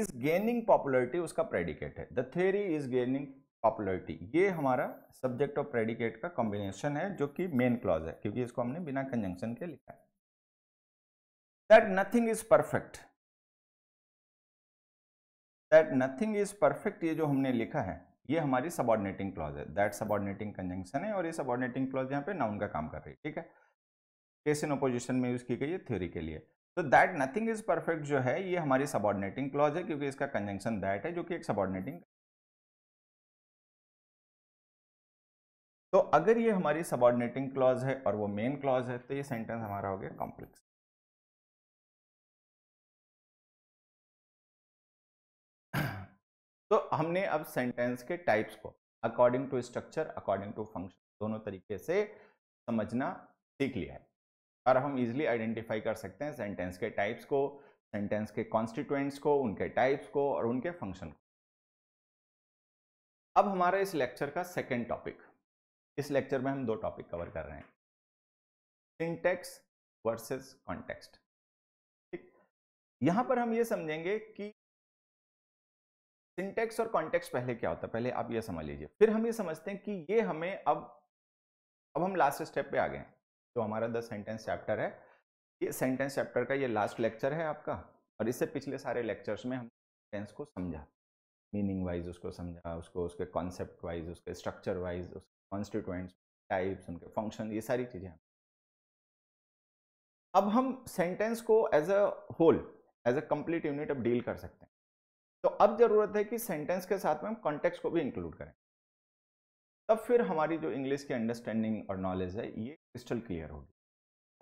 इज गेनिंग पॉपुलरिटी उसका प्रेडिकेट है the theory is gaining popularity ये हमारा सब्जेक्ट और प्रेडिकेट का कॉम्बिनेशन है जो कि मेन क्लॉज है क्योंकि इसको हमने बिना कंजंक्शन के लिखा है that nothing is perfect that nothing is perfect ये जो हमने लिखा है ये हमारी सबॉर्डिनेटिंग क्लॉज है दैट सबॉर्डिनेटिंग कंजंक्शन है और ये सबॉर्डिनेटिंग क्लॉज यहाँ पे नाउन का काम कर रही है ठीक है केस इन ओपोजिशन में यूज़ की गई है थ्योरी के लिए तो दैट नथिंग इज परफेक्ट जो है ये हमारी सबॉर्डिनेटिंग क्लॉज है क्योंकि इसका कंजंक्शन दैट है जो कि एक सबॉर्डिनेटिंग तो अगर ये हमारी सबॉर्डिनेटिंग क्लॉज है और वो मेन क्लॉज है तो ये सेंटेंस हमारा हो गया कॉम्प्लेक्स तो हमने अब सेंटेंस के टाइप्स को according to structure according to function दोनों तरीके से समझना सीख लिया है और हम इजिली आइडेंटिफाई कर सकते हैं सेंटेंस के टाइप्स को सेंटेंस के कॉन्स्टिट्यूएंट्स को उनके टाइप्स को और उनके फंक्शन को अब हमारा इस लेक्चर का सेकेंड टॉपिक इस लेक्चर में हम दो टॉपिक कवर कर रहे हैं सिंटेक्स वर्सेस कॉन्टेक्स्ट ठीक यहाँ पर हम ये समझेंगे कि सिंटेक्स और कॉन्टेक्स पहले क्या होता है पहले आप ये समझ लीजिए फिर हम ये समझते हैं कि ये हमें अब अब हम लास्ट स्टेप पे आ गए तो हमारा द सेंटेंस चैप्टर है ये सेंटेंस चैप्टर का ये लास्ट लेक्चर है आपका और इससे पिछले सारे लेक्चर्स में हम सेंटेंस को समझा मीनिंग वाइज उसको समझा उसको उसके कॉन्सेप्ट वाइज उसके स्ट्रक्चर वाइज उसके कॉन्स्टिट्यूंट टाइप्स उनके फंक्शन ये सारी चीज़ें अब हम सेंटेंस को as a whole as a complete unit अब डील कर सकते हैं तो अब ज़रूरत है कि सेंटेंस के साथ में हम कॉन्टेक्स्ट को भी इंक्लूड करें तब फिर हमारी जो इंग्लिश की अंडरस्टैंडिंग और नॉलेज है ये क्रिस्टल क्लियर होगी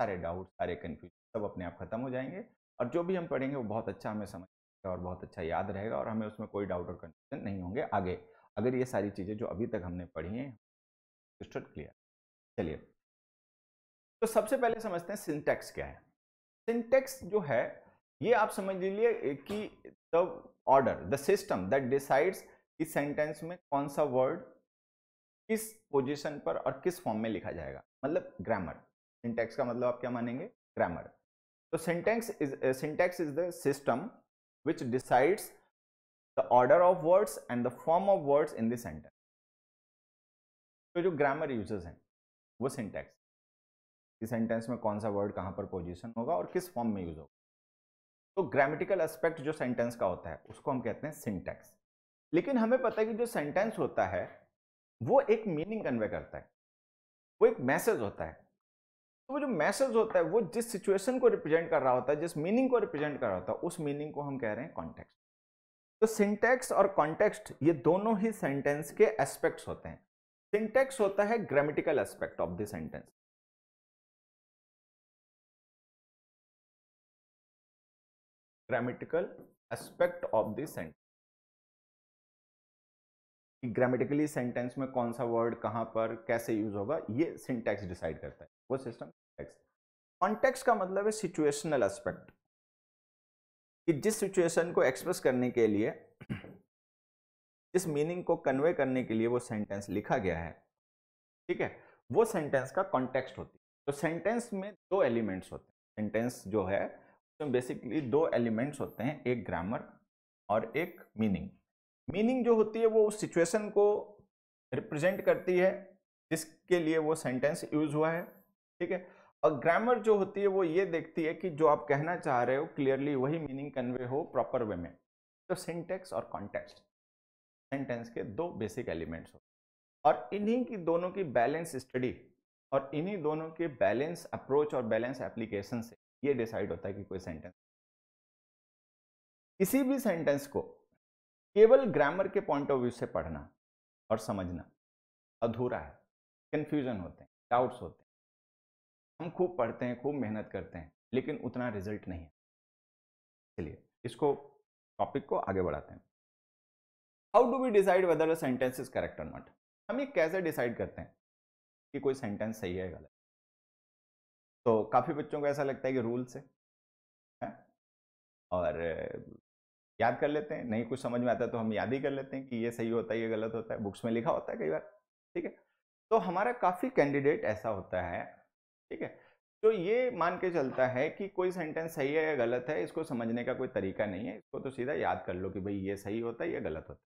सारे डाउट सारे कन्फ्यूजन सब अपने आप खत्म हो जाएंगे और जो भी हम पढ़ेंगे वो बहुत अच्छा हमें समझ और बहुत अच्छा याद रहेगा और हमें उसमें कोई डाउट और कन्फ्यूजन नहीं होंगे आगे अगर ये सारी चीज़ें जो अभी तक हमने पढ़ी हैं क्रिस्टल क्लियर चलिए तो सबसे पहले समझते हैं सिंटेक्स क्या है सिंटेक्स जो है ये आप समझ लीजिए कि the order the system that decides इस सेंटेंस में कौन सा वर्ड किस पोजीशन पर और किस फॉर्म में लिखा जाएगा मतलब ग्रामर सिंटेक्स का मतलब आप क्या मानेंगे ग्रामर तो syntax is syntax is the system which decides the order of words and the form of words in the sentence तो जो ग्रामर यूजर्स हैं वो सिंटेक्स कि सेंटेंस में कौन सा वर्ड कहाँ पर पोजीशन होगा और किस फॉर्म में यूज होगा तो ग्रामेटिकल एस्पेक्ट जो सेंटेंस का होता है उसको हम कहते हैं सिंटेक्स लेकिन हमें पता है कि जो सेंटेंस होता है वो एक मीनिंग कन्वे करता है वो एक मैसेज होता है तो वो जो मैसेज होता है वो जिस सिचुएशन को रिप्रेजेंट कर रहा होता है जिस मीनिंग को रिप्रेजेंट कर रहा होता है उस मीनिंग को हम कह रहे हैं कॉन्टेक्स्ट तो सिंटेक्स और कॉन्टेक्स्ट ये दोनों ही सेंटेंस के एस्पेक्ट्स होते हैं सिंटेक्स होता है grammatical aspect of the sentence grammatical aspect of this sentence कि ग्रामेटिकली सेंटेंस में कौन सा वर्ड कहाँ पर कैसे यूज होगा ये सिंटैक्स डिसाइड करता है वो सिस्टम कॉन्टेक्स का मतलब है सिचुएशनल एस्पेक्ट कि जिस सिचुएशन को एक्सप्रेस करने के लिए जिस मीनिंग को कन्वे करने के लिए वो सेंटेंस लिखा गया है ठीक है वो सेंटेंस का कॉन्टेक्स्ट होती है तो सेंटेंस में दो एलिमेंट्स होते हैं सेंटेंस जो है तो बेसिकली दो एलिमेंट्स होते हैं एक ग्रामर और एक मीनिंग मीनिंग जो होती है वो उस सिचुएशन को रिप्रेजेंट करती है जिसके लिए वो सेंटेंस यूज हुआ है ठीक है और ग्रामर जो होती है वो ये देखती है कि जो आप कहना चाह रहे हो क्लियरली वही मीनिंग कन्वे हो प्रॉपर वे में तो सिंटेक्स और कॉन्टेक्स्ट सेंटेंस के दो बेसिक एलिमेंट्स होते हैं और इन्हीं की दोनों की बैलेंस स्टडी और इन्हीं दोनों के बैलेंस अप्रोच और बैलेंस एप्लीकेशन से ये डिसाइड होता है कि कोई सेंटेंस किसी भी सेंटेंस को केवल ग्रामर के पॉइंट ऑफ व्यू से पढ़ना और समझना अधूरा है कन्फ्यूजन होते हैं डाउट्स होते हैं हम खूब पढ़ते हैं खूब मेहनत करते हैं लेकिन उतना रिजल्ट नहीं है चलिए इसको टॉपिक को आगे बढ़ाते हैं how do we decide whether a sentence is correct और नॉट हम ये कैसे डिसाइड करते हैं कि कोई सेंटेंस सही है गलत तो काफ़ी बच्चों को ऐसा लगता है कि रूल्स है, है? और याद कर लेते हैं नहीं कुछ समझ में आता तो हम याद ही कर लेते हैं कि ये सही होता है ये गलत होता है बुक्स में लिखा होता है कई बार ठीक है तो हमारा काफ़ी कैंडिडेट ऐसा होता है ठीक है तो ये मान के चलता है कि कोई सेंटेंस सही है या गलत है इसको समझने का कोई तरीका नहीं है इसको तो सीधा याद कर लो कि भाई ये सही होता है या गलत होता है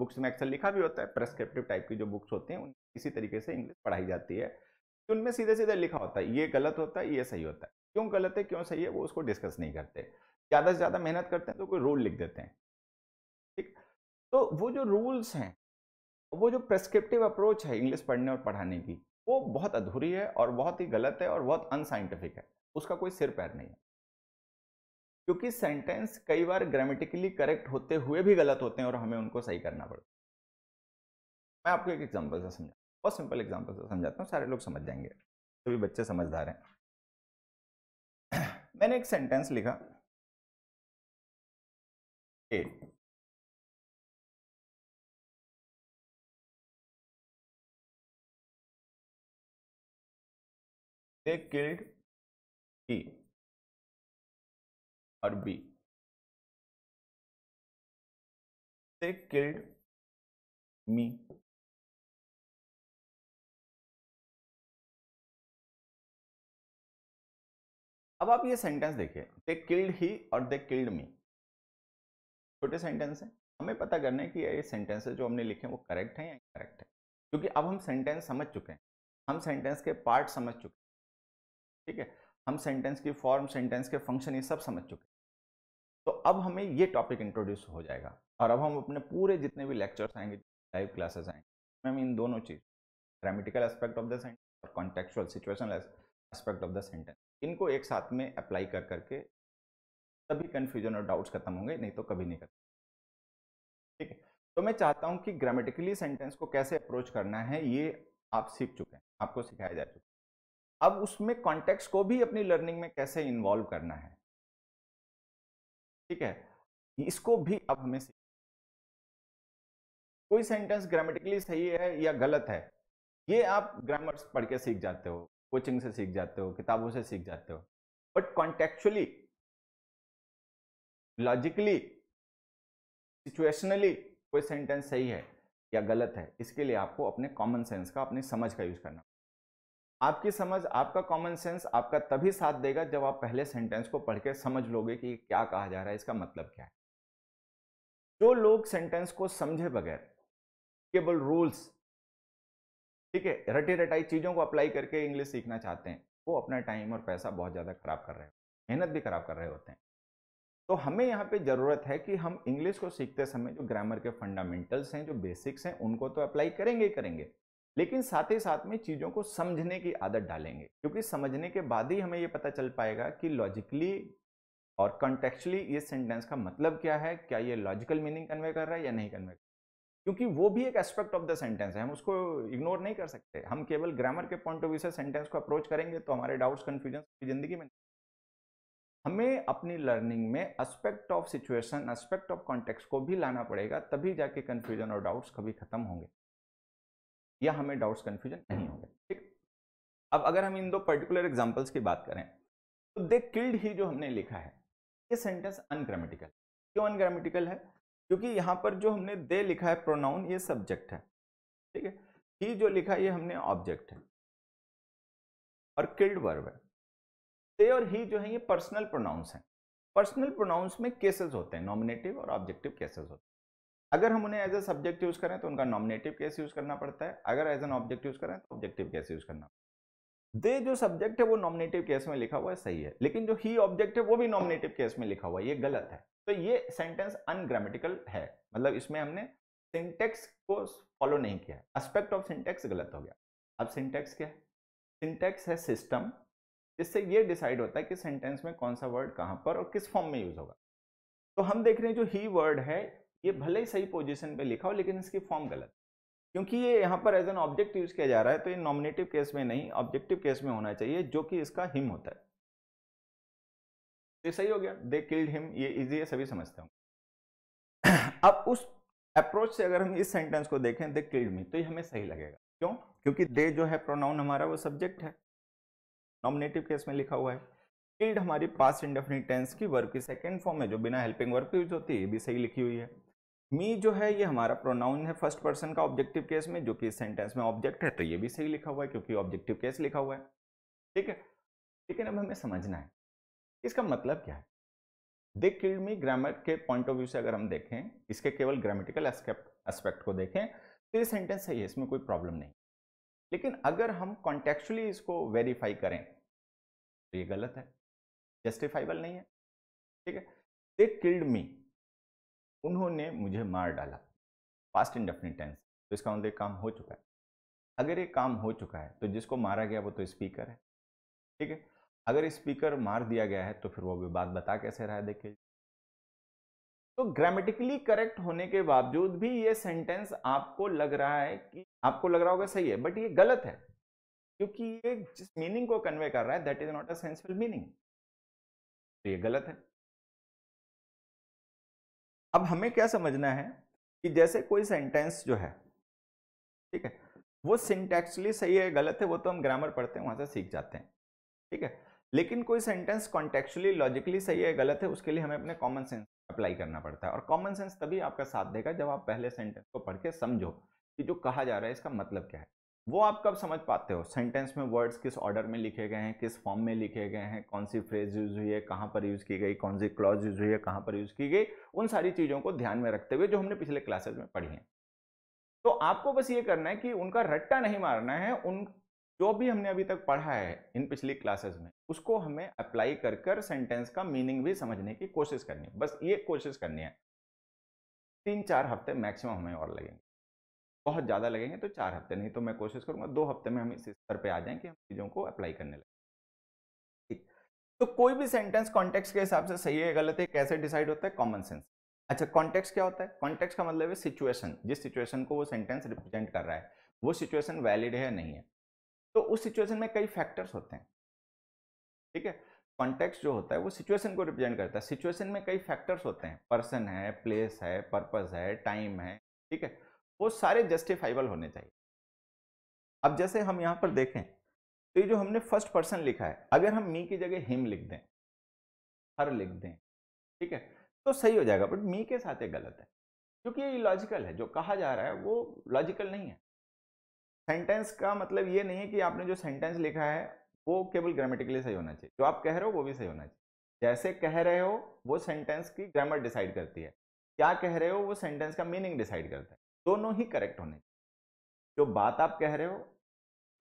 बुक्स में अक्सर लिखा भी होता है प्रेस्क्रिप्टिव टाइप की जो बुक्स होती हैं उन इसी तरीके से इंग्लिश पढ़ाई जाती है उनमें सीधे सीधे लिखा होता है ये गलत होता है ये सही होता है क्यों गलत है क्यों सही है वो उसको डिस्कस नहीं करते ज़्यादा से ज़्यादा मेहनत करते हैं तो कोई रूल लिख देते हैं ठीक तो वो जो रूल्स हैं वो जो प्रेस्क्रिप्टिव अप्रोच है इंग्लिश पढ़ने और पढ़ाने की वो बहुत अधूरी है और बहुत ही गलत है और बहुत अनसाइंटिफिक है उसका कोई सिर पैर नहीं है क्योंकि सेंटेंस कई बार ग्रामेटिकली करेक्ट होते हुए भी गलत होते हैं और हमें उनको सही करना पड़ता है मैं आपको एक एग्जांपल से समझा बहुत सिंपल एग्जाम्पल से समझाता हूँ सारे लोग समझ जाएंगे सभी तो बच्चे समझदार हैं मैंने एक सेंटेंस लिखा ए दे किल्ड ई और बी दे किल्ड मी अब आप ये सेंटेंस देखिए दे किल्ड ही और दे किल्ड मी छोटे सेंटेंस हैं हमें पता करना है कि ये सेंटेंस जो हमने लिखे हैं वो करेक्ट हैं या करेक्ट है क्योंकि अब हम सेंटेंस समझ चुके हैं हम सेंटेंस के पार्ट समझ चुके हैं ठीक है हम सेंटेंस की फॉर्म सेंटेंस के फंक्शन ये सब समझ चुके हैं तो अब हमें ये टॉपिक इंट्रोड्यूस हो जाएगा और अब हम अपने पूरे जितने भी लेक्चर्स आएंगे लाइव क्लासेस आएंगे हम इन दोनों चीज़ grammatical aspect of the sentence और contextual situational aspect of the sentence इनको एक साथ में अप्लाई कर करके तभी कन्फ्यूजन और डाउट्स खत्म होंगे नहीं तो कभी नहीं खत्म ठीक है तो मैं चाहता हूँ कि ग्रामेटिकली सेंटेंस को कैसे अप्रोच करना है ये आप सीख चुके हैं आपको सिखाया जा चुका अब उसमें कॉन्टेक्स्ट को भी अपनी लर्निंग में कैसे इन्वॉल्व करना है ठीक है इसको भी अब हमें सीख कोई सेंटेंस ग्रामेटिकली सही है या गलत है ये आप ग्रामर्स पढ़ के सीख जाते हो कोचिंग से सीख जाते हो किताबों से सीख जाते हो बट कॉन्टेक्चुअली लॉजिकली सिचुएशनली कोई सेंटेंस सही है या गलत है इसके लिए आपको अपने कॉमन सेंस का अपनी समझ का यूज करना आपकी समझ आपका कॉमन सेंस आपका तभी साथ देगा जब आप पहले सेंटेंस को पढ़ के समझ लोगे कि क्या कहा जा रहा है इसका मतलब क्या है जो लोग सेंटेंस को समझे बगैर केवल रूल्स ठीक है रटी रटाई चीज़ों को अप्लाई करके इंग्लिश सीखना चाहते हैं वो अपना टाइम और पैसा बहुत ज़्यादा खराब कर रहे हैं मेहनत भी खराब कर रहे होते हैं तो हमें यहाँ पे ज़रूरत है कि हम इंग्लिश को सीखते समय जो ग्रामर के फंडामेंटल्स हैं जो बेसिक्स हैं उनको तो अप्लाई करेंगे ही करेंगे लेकिन साथ ही साथ में चीज़ों को समझने की आदत डालेंगे क्योंकि समझने के बाद ही हमें ये पता चल पाएगा कि लॉजिकली और कंटेक्चुअली ये सेंटेंस का मतलब क्या है क्या ये लॉजिकल मीनिंग कन्वे कर रहा है या नहीं कन्वे क्योंकि वो भी एक एस्पेक्ट ऑफ द सेंटेंस है हम उसको इग्नोर नहीं कर सकते हम केवल ग्रामर के पॉइंट ऑफ व्यू से सेंटेंस को अप्रोच करेंगे तो हमारे डाउट्स कन्फ्यूजन की जिंदगी में हमें अपनी लर्निंग में aspect of situation aspect of context को भी लाना पड़ेगा तभी जाके कन्फ्यूजन और डाउट्स कभी खत्म होंगे या हमें डाउट्स कन्फ्यूजन नहीं होंगे ठीक अब अगर हम इन दो पर्टिकुलर एग्जाम्पल्स की बात करें तो दे किल्ड ही जो हमने लिखा है ये सेंटेंस अनग्रामेटिकल क्यों अनग्रामेटिकल है क्योंकि यहाँ पर जो हमने दे लिखा है प्रोनाउन ये सब्जेक्ट है ठीक है ही जो लिखा ये हमने ऑब्जेक्ट है और किल्ड वर्ब है दे और ही जो है ये पर्सनल प्रोनाउंस है पर्सनल प्रोनाउंस में केसेस होते हैं नॉमिनेटिव और ऑब्जेक्टिव केसेस होते हैं अगर हम उन्हें एज ए सब्जेक्ट यूज़ करें तो उनका नॉमिनेटिव केस यूज़ करना पड़ता है अगर एज एन ऑब्जेक्ट यूज़ करें तो ऑब्जेक्टिव केस यूज़ करना दे जो सब्जेक्ट है वो नॉमिनेटिव केस में लिखा हुआ है सही है लेकिन जो ही ऑब्जेक्ट है वो भी नॉमिनेटिव केस में लिखा हुआ है ये गलत है तो ये सेंटेंस अनग्रामेटिकल है मतलब इसमें हमने सिंटेक्स को फॉलो नहीं किया एस्पेक्ट ऑफ सिंटेक्स गलत हो गया अब सिंटेक्स क्या है सिंटेक्स है सिस्टम जिससे ये डिसाइड होता है कि सेंटेंस में कौन सा वर्ड कहाँ पर और किस फॉर्म में यूज होगा तो हम देख रहे हैं जो ही वर्ड है ये भले ही सही पोजिशन पर लिखा हो लेकिन इसकी फॉर्म गलत क्योंकि ये यहाँ पर एज एन ऑब्जेक्ट यूज किया जा रहा है तो ये नॉमिनेटिव केस में नहीं ऑब्जेक्टिव केस में होना चाहिए जो कि इसका हिम होता है तो ये सही हो गया दे किल्ड हिम ये इजी है सभी समझते होंगे अब उस अप्रोच से अगर हम इस सेंटेंस को देखें दे किल्ड मी तो ये हमें सही लगेगा क्यों क्योंकि दे जो है प्रोनाउन हमारा वो सब्जेक्ट है नॉमिनेटिव केस में लिखा हुआ है किल्ड हमारी पास्ट इंडेफिनिट टेंस की वर्ब की सेकेंड फॉर्म है जो बिना हेल्पिंग वर्ब यूज होती है ये भी सही लिखी हुई है मी जो है ये हमारा प्रोनाउन है फर्स्ट पर्सन का ऑब्जेक्टिव केस में जो कि इस सेंटेंस में ऑब्जेक्ट है तो ये भी सही लिखा हुआ है क्योंकि ऑब्जेक्टिव केस लिखा हुआ है ठीक है लेकिन अब हमें समझना है इसका मतलब क्या है दे किल्ड मी ग्रामर के पॉइंट ऑफ व्यू से अगर हम देखें इसके केवल ग्रामेटिकल एस्पेक्ट को देखें तो ये सेंटेंस सही है इसमें कोई प्रॉब्लम नहीं लेकिन अगर हम कॉन्टेक्चुअली इसको वेरीफाई करें तो ये गलत है जस्टिफाइबल नहीं है ठीक है दे किल्ड मी उन्होंने मुझे मार डाला पास्ट डेफिनेट टेंस तो इसका मतलब काम हो चुका है अगर ये काम हो चुका है तो जिसको मारा गया वो तो स्पीकर है ठीक है अगर स्पीकर मार दिया गया है तो फिर वो भी बात बता कैसे रहा है देखिए तो ग्रामेटिकली करेक्ट होने के बावजूद भी ये सेंटेंस आपको लग रहा है कि आपको लग रहा होगा सही है बट ये गलत है क्योंकि ये जिस मीनिंग को कन्वे कर रहा है that is not a senseful meaning तो ये गलत है अब हमें क्या समझना है कि जैसे कोई सेंटेंस जो है ठीक है वो सिंटैक्चुअली सही है गलत है वो तो हम ग्रामर पढ़ते हैं वहां से सीख जाते हैं ठीक है लेकिन कोई सेंटेंस कॉन्टेक्चुअली लॉजिकली सही है गलत है उसके लिए हमें अपने कॉमन सेंस अप्लाई करना पड़ता है और कॉमन सेंस तभी आपका साथ देगा जब आप पहले सेंटेंस को पढ़ के समझो कि जो कहा जा रहा है इसका मतलब क्या है वो आप कब समझ पाते हो सेंटेंस में वर्ड्स किस ऑर्डर में लिखे गए हैं किस फॉर्म में लिखे गए हैं कौन सी फ्रेज यूज़ हुई है कहाँ पर यूज़ की गई कौन सी क्लॉज यूज़ हुई है कहाँ पर यूज़ की गई उन सारी चीज़ों को ध्यान में रखते हुए जो हमने पिछले क्लासेज में पढ़ी हैं तो आपको बस ये करना है कि उनका रट्टा नहीं मारना है उन जो भी हमने अभी तक पढ़ा है इन पिछली क्लासेज में उसको हमें अप्लाई कर कर सेंटेंस का मीनिंग भी समझने की कोशिश करनी है बस ये कोशिश करनी है तीन चार हफ्ते मैक्सिमम हमें और लगेंगे बहुत ज़्यादा लगेंगे तो चार हफ्ते नहीं तो मैं कोशिश करूँगा दो हफ्ते में हम इस स्तर पर आ जाएँ कि हम चीज़ों को अप्लाई करने लगे तो कोई भी सेंटेंस कॉन्टेक्स्ट के हिसाब से सही है गलत है कैसे डिसाइड होता है कॉमन सेंस अच्छा कॉन्टेक्स्ट क्या होता है कॉन्टेक्स्ट का मतलब है सिचुएशन जिस सिचुएशन को वो सेंटेंस रिप्रेजेंट कर रहा है वो सिचुएशन वैलिड है या नहीं है तो उस सिचुएशन में कई फैक्टर्स होते हैं ठीक है कॉन्टेक्स्ट जो होता है वो सिचुएशन को रिप्रेजेंट करता है सिचुएशन में कई फैक्टर्स होते हैं पर्सन है प्लेस है पर्पज है टाइम है ठीक है वो सारे जस्टिफाइबल होने चाहिए अब जैसे हम यहाँ पर देखें तो ये जो हमने फर्स्ट पर्सन लिखा है अगर हम मी की जगह हिम लिख दें हर लिख दें ठीक है तो सही हो जाएगा बट मी के साथ ये गलत है क्योंकि ये लॉजिकल है जो कहा जा रहा है वो लॉजिकल नहीं है सेंटेंस का मतलब ये नहीं है कि आपने जो सेंटेंस लिखा है वो केवल ग्रामेटिकली सही होना चाहिए जो आप कह रहे हो वो भी सही होना चाहिए जैसे कह रहे हो वो सेंटेंस की ग्रामर डिसाइड करती है क्या कह रहे हो वो सेंटेंस का मीनिंग डिसाइड करता है दोनों ही करेक्ट होने चाहिए जो बात आप कह रहे हो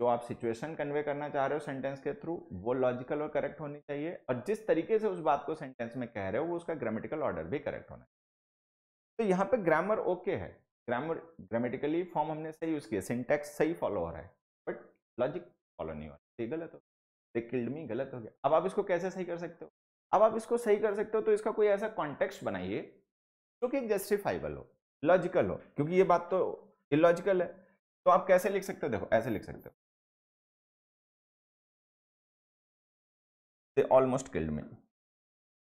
जो आप सिचुएशन कन्वे करना चाह रहे हो सेंटेंस के थ्रू वो लॉजिकल और करेक्ट होनी चाहिए और जिस तरीके से उस बात को सेंटेंस में कह रहे हो वो उसका ग्रामेटिकल ऑर्डर भी करेक्ट होना चाहिए तो यहाँ पे ग्रामर ओके है ग्रामर ग्रामेटिकली फॉर्म हमने सही यूज़ किया सिंटेक्स सही फॉलो हो रहा है बट लॉजिक फॉलो नहीं हो रहा है गलत हो दे किल्ड मी गलत हो गया अब आप इसको कैसे सही कर सकते हो अब आप इसको सही कर सकते हो तो इसका कोई ऐसा कॉन्टेक्स्ट बनाइए जो कि जस्टिफाइबल हो लॉजिकल हो क्योंकि ये बात तो इलॉजिकल है तो आप कैसे लिख सकते हो देखो ऐसे लिख सकते हो दे ऑलमोस्ट किल्ड मी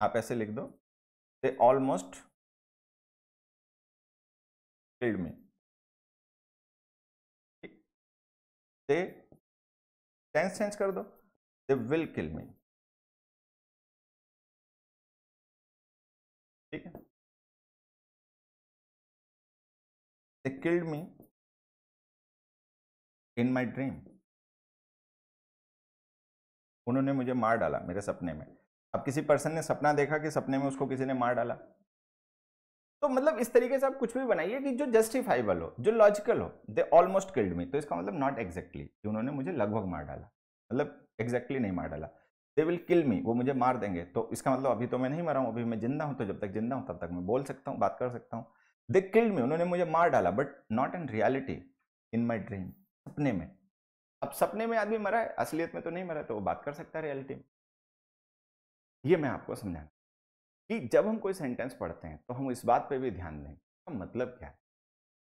आप ऐसे लिख दो they almost killed me tense change कर दो दे विल किल मी ठीक है they killed me in my dream उन्होंने मुझे मार डाला मेरे सपने में अब किसी पर्सन ने सपना देखा कि सपने में उसको किसी ने मार डाला तो मतलब इस तरीके से आप कुछ भी बनाइए कि जो जस्टिफाइबल हो जो लॉजिकल हो दे ऑलमोस्ट किल्ड मी तो इसका मतलब नॉट एग्जैक्टली कि उन्होंने मुझे लगभग मार डाला मतलब एग्जैक्टली नहीं मार डाला दे विल किल मी वो मुझे मार देंगे तो इसका मतलब अभी तो मैं नहीं मरा हूँ अभी मैं जिंदा हूँ तो जब तक जिंदा हूँ तब तक मैं बोल सकता हूँ बात कर सकता हूँ दे किल्ड मी उन्होंने मुझे मार डाला but not in reality in my dream सपने में अब सपने में आदमी मरा है असलियत में तो नहीं मरा तो वो बात कर सकता है रियलिटी में ये मैं आपको समझा कि जब हम कोई सेंटेंस पढ़ते हैं तो हम इस बात पे भी ध्यान दें तो मतलब क्या है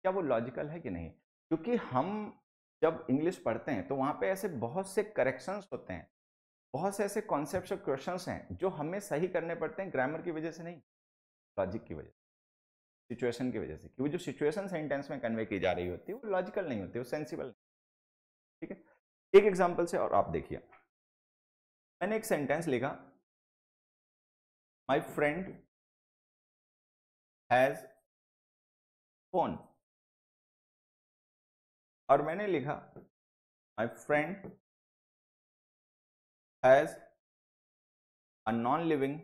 क्या वो लॉजिकल है कि नहीं क्योंकि हम जब इंग्लिश पढ़ते हैं तो वहाँ पे ऐसे बहुत से करेक्शंस होते हैं बहुत से ऐसे कॉन्सेप्ट और क्वेश्चन हैं जो हमें सही करने पड़ते हैं ग्रामर की वजह से नहीं लॉजिक की वजह से सिचुएशन की वजह से कि वो जो सिचुएशन सेंटेंस में कन्वे की जा रही होती है वो लॉजिकल नहीं होती वो सेंसिबल ठीक है एक एग्जाम्पल से और आप देखिए मैंने एक सेंटेंस लिखा माई फ्रेंड हैज फोन और मैंने लिखा my friend has a non living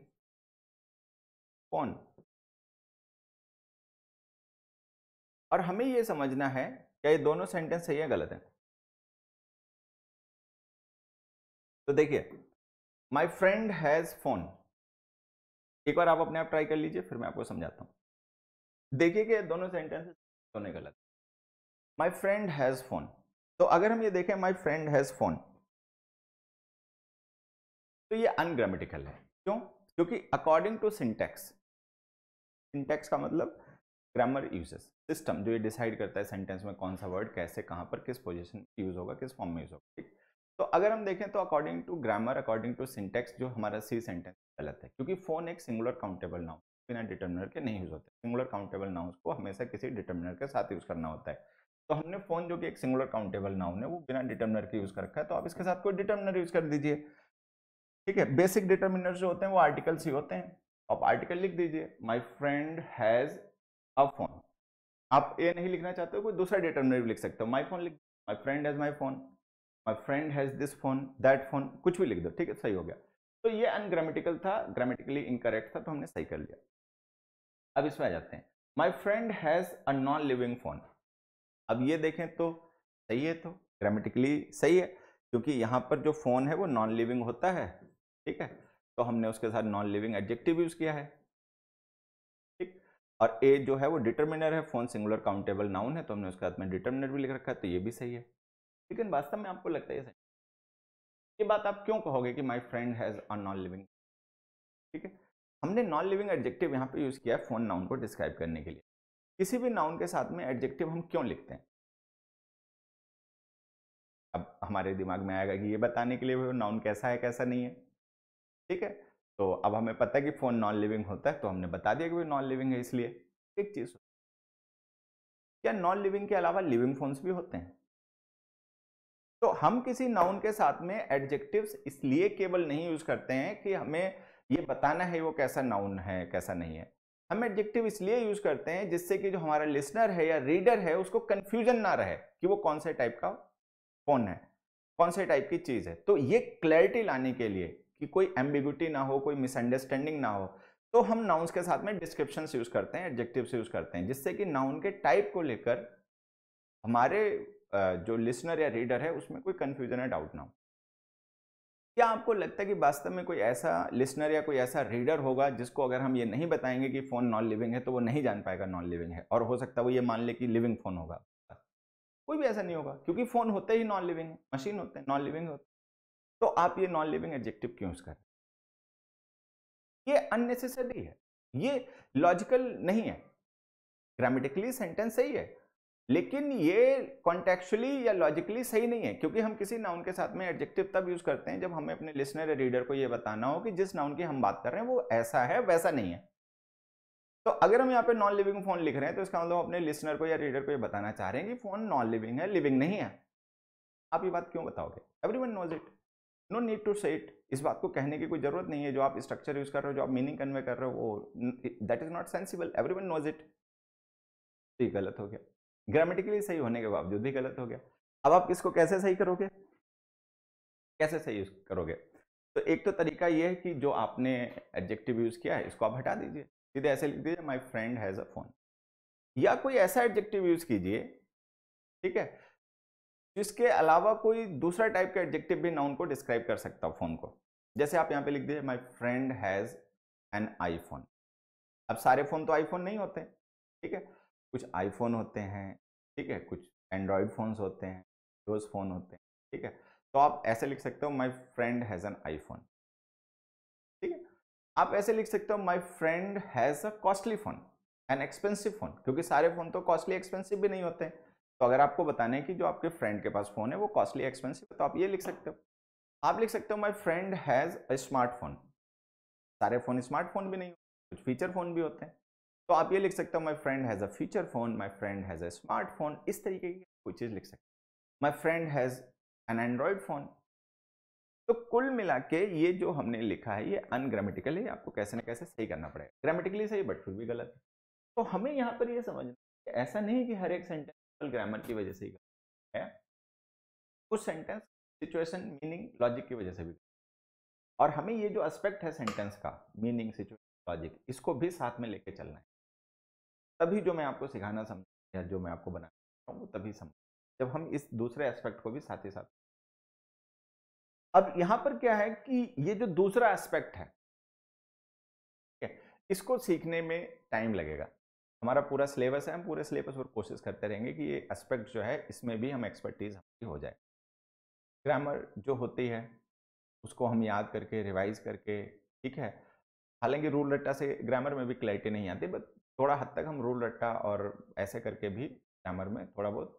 phone और हमें यह समझना है क्या ये दोनों सेंटेंस सही है गलत है तो देखिए माई फ्रेंड हैज़ फोन एक बार आप अपने आप ट्राई कर लीजिए फिर मैं आपको समझाता हूं देखिए कि दोनों सेंटेंस दोनों गलत माई फ्रेंड हैज़ फोन तो अगर हम ये देखें माई फ्रेंड हैज़ फोन तो ये अनग्रामेटिकल है क्यों क्योंकि अकॉर्डिंग टू सिंटेक्स सिंटेक्स का मतलब ग्रामर यूजेस सिस्टम जो ये डिसाइड करता है सेंटेंस में कौन सा वर्ड कैसे कहाँ पर किस पोजिशन यूज़ होगा किस फॉर्म में यूज़ होगा ठीक तो अगर हम देखें तो according to grammar according to syntax जो हमारा सी सेंटेंस गलत है क्योंकि फ़ोन एक सिंगुलर काउंटेबल नाउन बिना डिटर्मिनर के नहीं यूज़ होते सिंगुलर काउंटेबल नाउन को हमेशा किसी डिटर्मिनर के साथ यूज़ करना होता है तो हमने फोन जो कि एक सिंगुलर काउंटेबल नाउन है वो बिना डिटर्मिनर के यूज कर रखा है तो आप इसके साथ कोई डिटर्मिनर यूज कर दीजिए ठीक है बेसिक डिटर्मिनर जो होते हैं वो आर्टिकल्स ही होते हैं आप आर्टिकल लिख दीजिए my friend has a phone आप ये नहीं लिखना चाहते हो कोई दूसरा डिटर्मिनर भी लिख सकते हो माई फोन लिख my friend has my phone my friend has this phone that phone कुछ भी लिख दो ठीक है सही हो गया तो ये अनग्रामेटिकल था ग्रामेटिकली इनकरेक्ट था तो हमने सही कर लिया अब इसमें आ जाते हैं my friend has a non living phone अब ये देखें तो सही है तो ग्रामेटिकली सही है क्योंकि यहाँ पर जो फ़ोन है वो नॉन लिविंग होता है ठीक है तो हमने उसके साथ नॉन लिविंग एडजेक्टिव यूज़ किया है ठीक और ए जो है वो डिटर्मिनर है फ़ोन सिंगुलर काउंटेबल नाउन है तो हमने उसके साथ में डिटर्मिनर भी लिख रखा है तो ये भी सही है लेकिन वास्तव में आपको लगता है सही ये बात आप क्यों कहोगे कि my friend has a non living ठीक है हमने नॉन लिविंग एडजेक्टिव यहाँ पे यूज़ किया है फ़ोन नाउन को डिस्क्राइब करने के लिए किसी भी नाउन के साथ में एडजेक्टिव हम क्यों लिखते हैं अब हमारे दिमाग में आएगा कि ये बताने के लिए नाउन कैसा है कैसा नहीं है ठीक है तो अब हमें पता है कि फ़ोन नॉन लिविंग होता है तो हमने बता दिया कि वो नॉन लिविंग है इसलिए एक चीज़ क्या नॉन लिविंग के अलावा लिविंग फोन्स भी होते हैं तो हम किसी नाउन के साथ में एडजेक्टिव्स इसलिए केवल नहीं यूज़ करते हैं कि हमें ये बताना है वो कैसा नाउन है कैसा नहीं है हम एडजेक्टिव इसलिए यूज करते हैं जिससे कि जो हमारा लिसनर है या रीडर है उसको कंफ्यूजन ना रहे कि वो कौन से टाइप का फोन है कौन से टाइप की चीज़ है तो ये क्लैरिटी लाने के लिए कि कोई एम्बिगुटी ना हो कोई मिसअंडरस्टैंडिंग ना हो तो हम नाउन्स के साथ में डिस्क्रिप्शन यूज करते हैं एडजेक्टिव यूज करते हैं जिससे कि नाउन के टाइप को लेकर हमारे जो लिसनर या रीडर है उसमें कोई कन्फ्यूजन या डाउट ना हो क्या आपको लगता है कि वास्तव में कोई ऐसा लिसनर या कोई ऐसा रीडर होगा जिसको अगर हम ये नहीं बताएंगे कि फ़ोन नॉन लिविंग है तो वो नहीं जान पाएगा नॉन लिविंग है और हो सकता है वो ये मान ले कि लिविंग फ़ोन होगा कोई भी ऐसा नहीं होगा क्योंकि फ़ोन होते ही नॉन लिविंग है मशीन होते हैं नॉन लिविंग होते हैं तो आप ये नॉन लिविंग एडजेक्टिव क्यों यूज़ करें ये अननेसेसरी है ये लॉजिकल नहीं है ग्रामेटिकली सेंटेंस सही है लेकिन ये कॉन्टेक्चुअली या लॉजिकली सही नहीं है क्योंकि हम किसी नाउन के साथ में एडजेक्टिव तब यूज़ करते हैं जब हमें अपने लिसनर या रीडर को ये बताना हो कि जिस नाउन की हम बात कर रहे हैं वो ऐसा है वैसा नहीं है तो अगर हम यहाँ पे नॉन लिविंग फोन लिख रहे हैं तो इसका मतलब अपने लिसनर को या रीडर को ये बताना चाह रहे हैं कि फोन नॉन लिविंग है लिविंग नहीं है आप ये बात क्यों बताओगे everyone knows it no need to say it इस बात को कहने की कोई ज़रूरत नहीं है जो आप स्ट्रक्चर यूज़ कर रहे हो जो आप मीनिंग कन्वे कर रहे हो वो that is not sensible everyone knows it तो ये गलत हो गया ग्रामेटिकली सही होने के बावजूद भी गलत हो गया अब आप इसको कैसे सही करोगे कैसे सही करोगे तो एक तो तरीका यह है कि जो आपने एडजेक्टिव यूज़ किया है इसको आप हटा दीजिए सीधे ऐसे लिख दीजिए my friend has a phone या कोई ऐसा एडजेक्टिव यूज़ कीजिए ठीक है जिसके अलावा कोई दूसरा टाइप का एडजेक्टिव भी नाउन को डिस्क्राइब कर सकता हो फोन को जैसे आप यहाँ पे लिख दीजिए my friend has an iPhone अब सारे फ़ोन तो आईफोन नहीं होते ठीक है कुछ आईफोन होते हैं ठीक है कुछ एंड्रॉयड फ़ोन्स होते हैं डोज फ़ोन होते हैं ठीक है तो आप ऐसे लिख सकते हो my friend has an iPhone ठीक है आप ऐसे लिख सकते हो my friend has a costly phone an expensive phone क्योंकि सारे फ़ोन तो कॉस्टली एक्सपेंसिव भी नहीं होते हैं तो अगर आपको बताने की जो आपके फ्रेंड के पास फ़ोन है वो कॉस्टली एक्सपेंसिव है तो आप ये लिख सकते हो आप लिख सकते हो my friend has a smartphone सारे फ़ोन स्मार्टफोन भी नहीं होते कुछ फीचर फ़ोन भी होते हैं तो आप ये लिख सकते हो my friend has a feature phone my friend has a smartphone इस तरीके की कोई चीज़ लिख सकते my friend has an Android phone तो कुल मिला के ये जो हमने लिखा है ये अनग्रामेटिकली आपको कैसे ना कैसे सही करना पड़ेगा ग्रामेटिकली सही बट फिर भी गलत है तो हमें यहाँ पर ये समझना ऐसा नहीं कि हर एक सेंटेंस ग्रामर की वजह से ही गलत है कुछ सेंटेंस सिचुएशन मीनिंग लॉजिक की वजह से भी और हमें ये जो एस्पेक्ट है सेंटेंस का मीनिंग सिचुएशन लॉजिक इसको भी साथ में लेके चलना है तभी जो मैं आपको सिखाना समझ या जो मैं आपको बनाना वो तभी समझ जब हम इस दूसरे एस्पेक्ट को भी साथ ही साथ अब यहां पर क्या है कि ये जो दूसरा एस्पेक्ट है इसको सीखने में टाइम लगेगा हमारा पूरा सिलेबस है हम पूरे सिलेबस पर कोशिश करते रहेंगे कि ये एस्पेक्ट जो है इसमें भी हम एक्सपर्टीज हमारी हो जाए ग्रामर जो होती है उसको हम याद करके रिवाइज करके ठीक है हालांकि रूल रट्टा से ग्रामर में भी क्लैरिटी नहीं आती बट थोड़ा हद तक हम रूल रट्टा और ऐसे करके भी ग्रामर में थोड़ा बहुत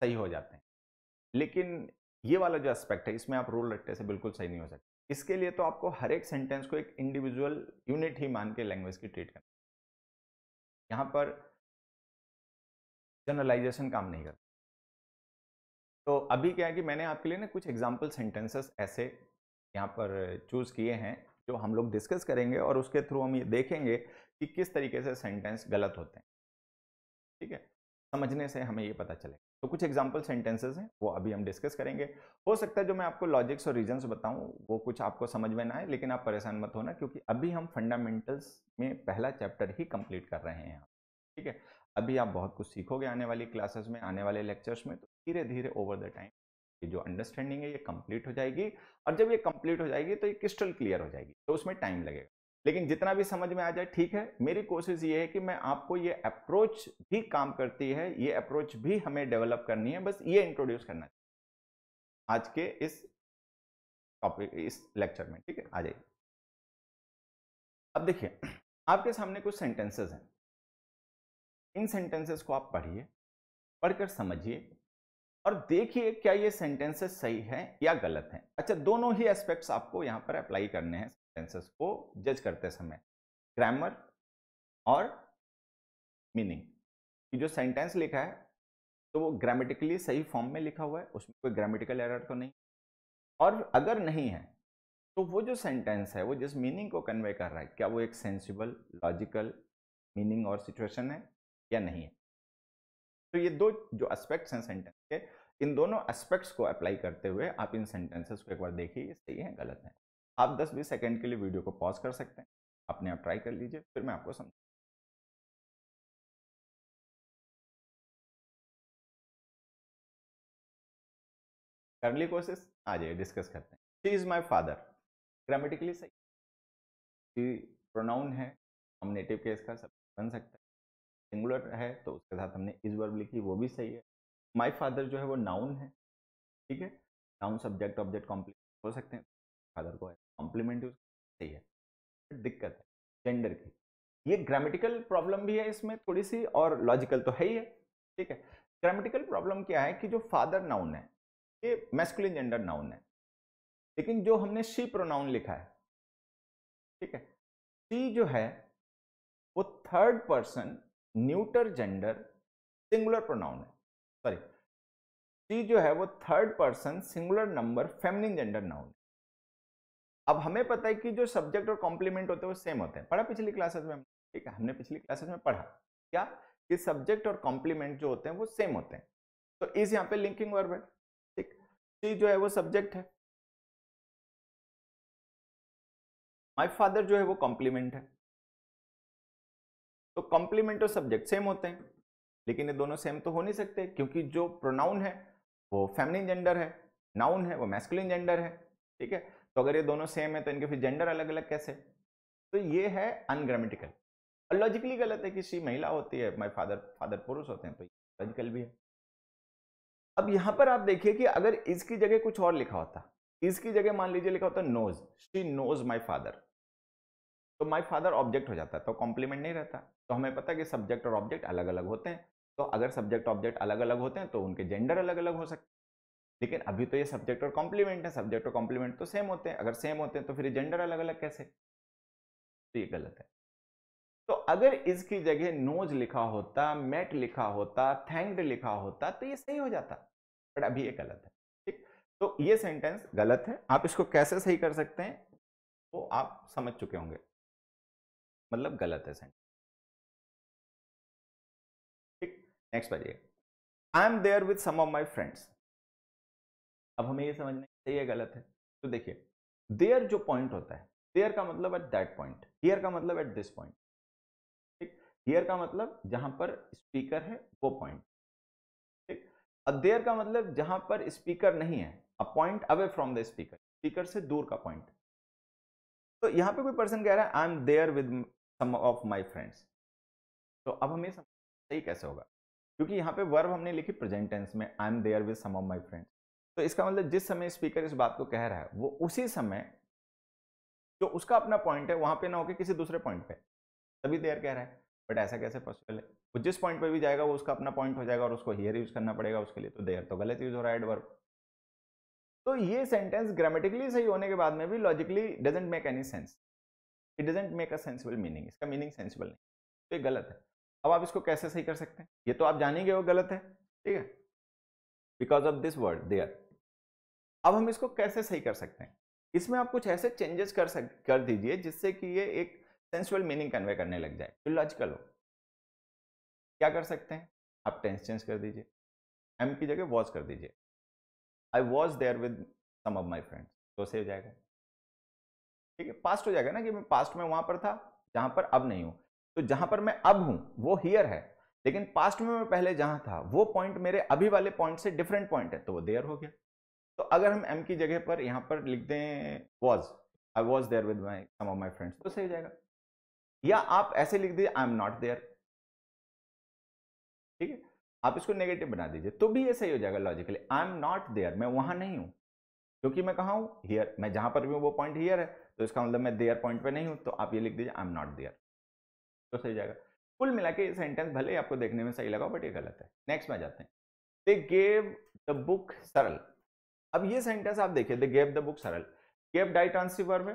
सही हो जाते हैं लेकिन ये वाला जो एस्पेक्ट है इसमें आप रूल रट्टे से बिल्कुल सही नहीं हो सकते इसके लिए तो आपको हर एक सेंटेंस को एक इंडिविजुअल यूनिट ही मान के लैंग्वेज की ट्रीट करना यहाँ पर जनरलाइजेशन काम नहीं करता तो अभी क्या है कि मैंने आपके लिए ना कुछ एग्जाम्पल सेंटेंसेस ऐसे यहाँ पर चूज़ किए हैं जो हम लोग डिस्कस करेंगे और उसके थ्रू हम ये देखेंगे कि किस तरीके से सेंटेंस गलत होते हैं ठीक है समझने से हमें ये पता चलेगा तो कुछ एग्जाम्पल सेंटेंसेज हैं वो अभी हम डिस्कस करेंगे हो सकता है जो मैं आपको लॉजिक्स और रीजंस बताऊं वो कुछ आपको समझ में ना आए लेकिन आप परेशान मत होना क्योंकि अभी हम फंडामेंटल्स में पहला चैप्टर ही कंप्लीट कर रहे हैं ठीक है अभी आप बहुत कुछ सीखोगे आने वाली क्लासेस में आने वाले लेक्चर्स में तो धीरे धीरे ओवर द टाइम ये जो अंडरस्टैंडिंग है ये कंप्लीट हो जाएगी और जब ये कंप्लीट हो जाएगी तो ये क्रिस्टल क्लियर हो जाएगी तो उसमें टाइम लगेगा लेकिन जितना भी समझ में आ जाए ठीक है मेरी कोशिश ये है कि मैं आपको ये अप्रोच भी काम करती है ये अप्रोच भी हमें डेवलप करनी है बस ये इंट्रोड्यूस करना चाहिए आज के इस टॉपिक इस लेक्चर में ठीक है आ जाइए अब देखिए आपके सामने कुछ सेंटेंसेस हैं इन सेंटेंसेस को आप पढ़िए पढ़कर समझिए और देखिए क्या ये सेंटेंसेस सही हैं या गलत हैं अच्छा दोनों ही एस्पेक्ट्स आपको यहाँ पर अप्लाई करने हैं सेंटेंसेस को जज करते समय ग्रामर और मीनिंग कि जो सेंटेंस लिखा है तो वो ग्रामेटिकली सही फॉर्म में लिखा हुआ है उसमें कोई ग्रामेटिकल एरर तो नहीं और अगर नहीं है तो वो जो सेंटेंस है वो जिस मीनिंग को कन्वे कर रहा है क्या वो एक सेंसिबल लॉजिकल मीनिंग और सिचुएशन है या नहीं है तो ये दो जो एस्पेक्ट्स हैं सेंटेंस के इन दोनों एस्पेक्ट्स को अप्लाई करते हुए आप इन सेंटेंसेस को एक बार देखिए सही है गलत है आप 10-20 सेकंड के लिए वीडियो को पॉज कर सकते हैं अपने आप ट्राई कर लीजिए फिर मैं आपको समझ कर ली कोशिश आ जाइए डिस्कस करते हैं she is my father grammatically सही शी प्रोनाउन है हम नेटिव केस का सब बन सकता है सिंगुलर है तो उसके साथ हमने इस वर्ब लिखी वो भी सही है माई फादर जो है वो नाउन है ठीक है नाउन सब्जेक्ट ऑब्जेक्ट कॉम्प्लीट हो सकते हैं फादर को है कॉम्प्लीमेंट यूज सही है दिक्कत है जेंडर की ये ग्रामेटिकल प्रॉब्लम भी है इसमें थोड़ी सी और लॉजिकल तो है ही है ठीक है ग्रामेटिकल प्रॉब्लम क्या है कि जो फादर नाउन है ये मैस्कुलिन जेंडर नाउन है लेकिन जो हमने शी प्रोनाउन लिखा है ठीक है शी जो है वो third person neuter gender singular pronoun है सॉरी शी जो है वो third person singular number feminine gender noun अब हमें पता है कि जो सब्जेक्ट और कॉम्प्लीमेंट होते हैं वो सेम होते हैं पढ़ा पिछली क्लासेस में ठीक है हमने पिछली क्लासेस में पढ़ा क्या कि सब्जेक्ट और कॉम्प्लीमेंट जो होते हैं वो सेम होते हैं तो इस यहाँ पे लिंकिंग वर्ब है ठीक सी जो है वो सब्जेक्ट है माई फादर जो है वो कॉम्प्लीमेंट है तो कॉम्प्लीमेंट और सब्जेक्ट सेम होते हैं लेकिन ये दोनों सेम तो हो नहीं सकते क्योंकि जो प्रोनाउन है वो फेमिनिन जेंडर है नाउन है वो मैस्कुलिन जेंडर है ठीक है तो अगर ये दोनों सेम है तो इनके फिर जेंडर अलग अलग कैसे तो ये है अनग्रामेटिकल और लॉजिकली गलत है कि सी महिला होती है माई फादर फादर पुरुष होते हैं तो लॉजिकल भी है अब यहाँ पर आप देखिए कि अगर इसकी जगह कुछ और लिखा होता इसकी जगह मान लीजिए लिखा होता knows she knows my father तो माई फादर ऑब्जेक्ट हो जाता तो कॉम्प्लीमेंट नहीं रहता तो हमें पता है कि सब्जेक्ट और ऑब्जेक्ट अलग अलग होते हैं तो अगर सब्जेक्ट ऑब्जेक्ट अलग अलग होते हैं तो उनके जेंडर अलग अलग हो सकते लेकिन अभी तो ये सब्जेक्ट और कॉम्प्लीमेंट है सब्जेक्ट और कॉम्प्लीमेंट तो सेम होते हैं अगर सेम होते हैं तो फिर जेंडर अलग अलग कैसे तो ये गलत है तो अगर इसकी जगह नोज लिखा होता मेट लिखा होता थैंक्ड लिखा होता तो ये सही हो जाता बट अभी ये गलत है ठीक तो ये सेंटेंस गलत है आप इसको कैसे सही कर सकते हैं वो तो आप समझ चुके होंगे मतलब गलत है सेंटेंस ठीक नेक्स्ट बार I am there with some of my friends अब हमें ये समझना सही है गलत है तो देखिए देयर जो पॉइंट होता है देयर का मतलब एट दैट पॉइंट हियर का मतलब एट दिस पॉइंट ठीक हियर का मतलब जहां पर स्पीकर है वो पॉइंट ठीक अब देयर का मतलब जहां पर स्पीकर नहीं है a point away from the speaker speaker से दूर का पॉइंट तो यहां पे कोई पर्सन कह रहा है I am there with some of my friends तो अब हमें सही कैसे होगा क्योंकि यहां पे वर्ब हमने लिखी प्रेजेंट टेंस में I am there with some of my friends तो इसका मतलब जिस समय स्पीकर इस बात को कह रहा है वो उसी समय जो उसका अपना पॉइंट है वहां पे ना होकर किसी दूसरे पॉइंट पे तभी देयर तो कह रहा है बट ऐसा कैसे पॉसिबल है वो जिस पॉइंट पे भी जाएगा वो उसका अपना पॉइंट हो जाएगा और उसको हियर यूज़ करना पड़ेगा उसके लिए तो देयर तो गलत यूज़ हो रहा है एडवर्ब तो ये सेंटेंस ग्रामेटिकली सही होने के बाद में भी logically doesn't make any sense it doesn't make a sensible meaning इसका मीनिंग सेंसिबल नहीं तो ये गलत है अब आप इसको कैसे सही कर सकते हैं ये तो आप जानेंगे वो गलत है ठीक है because of this word there अब हम इसको कैसे सही कर सकते हैं इसमें आप कुछ ऐसे चेंजेस कर सक कर दीजिए जिससे कि ये एक सेंसुअल मीनिंग कन्वे करने लग जाए जो लॉजिकल हो क्या कर सकते हैं आप टेंस चेंज कर दीजिए एम की जगह वॉज कर दीजिए I was there with some of my friends तो से हो जाएगा ठीक है पास्ट हो जाएगा ना कि मैं पास्ट में वहां पर था जहां पर अब नहीं हूं तो जहां पर मैं अब हूं वो हियर है लेकिन पास्ट में मैं पहले जहां था वो पॉइंट मेरे अभी वाले पॉइंट से डिफरेंट पॉइंट है तो वो देयर हो गया तो अगर हम एम की जगह पर यहाँ पर लिख दें was I was there with my some of my friends तो सही हो जाएगा या आप ऐसे लिख दीजिए आई एम नॉट देयर ठीक है आप इसको नेगेटिव बना दीजिए तो भी ये सही हो जाएगा logically I am not there मैं वहां नहीं हूं क्योंकि मैं कहा हूँ हियर मैं जहां पर भी हूँ वो पॉइंट हियर है तो इसका मतलब मैं देयर पॉइंट पे नहीं हूँ तो आप ये लिख दीजिए आई एम नॉट देयर तो सही जाएगा कुल मिला के सेंटेंस भले ही आपको देखने में सही लगा बट ये गलत है नेक्स्ट में जाते हैं दे गेव द बुक सरल अब ये सेंटेंस आप देखिए they gave the book Saral gave ditransitive में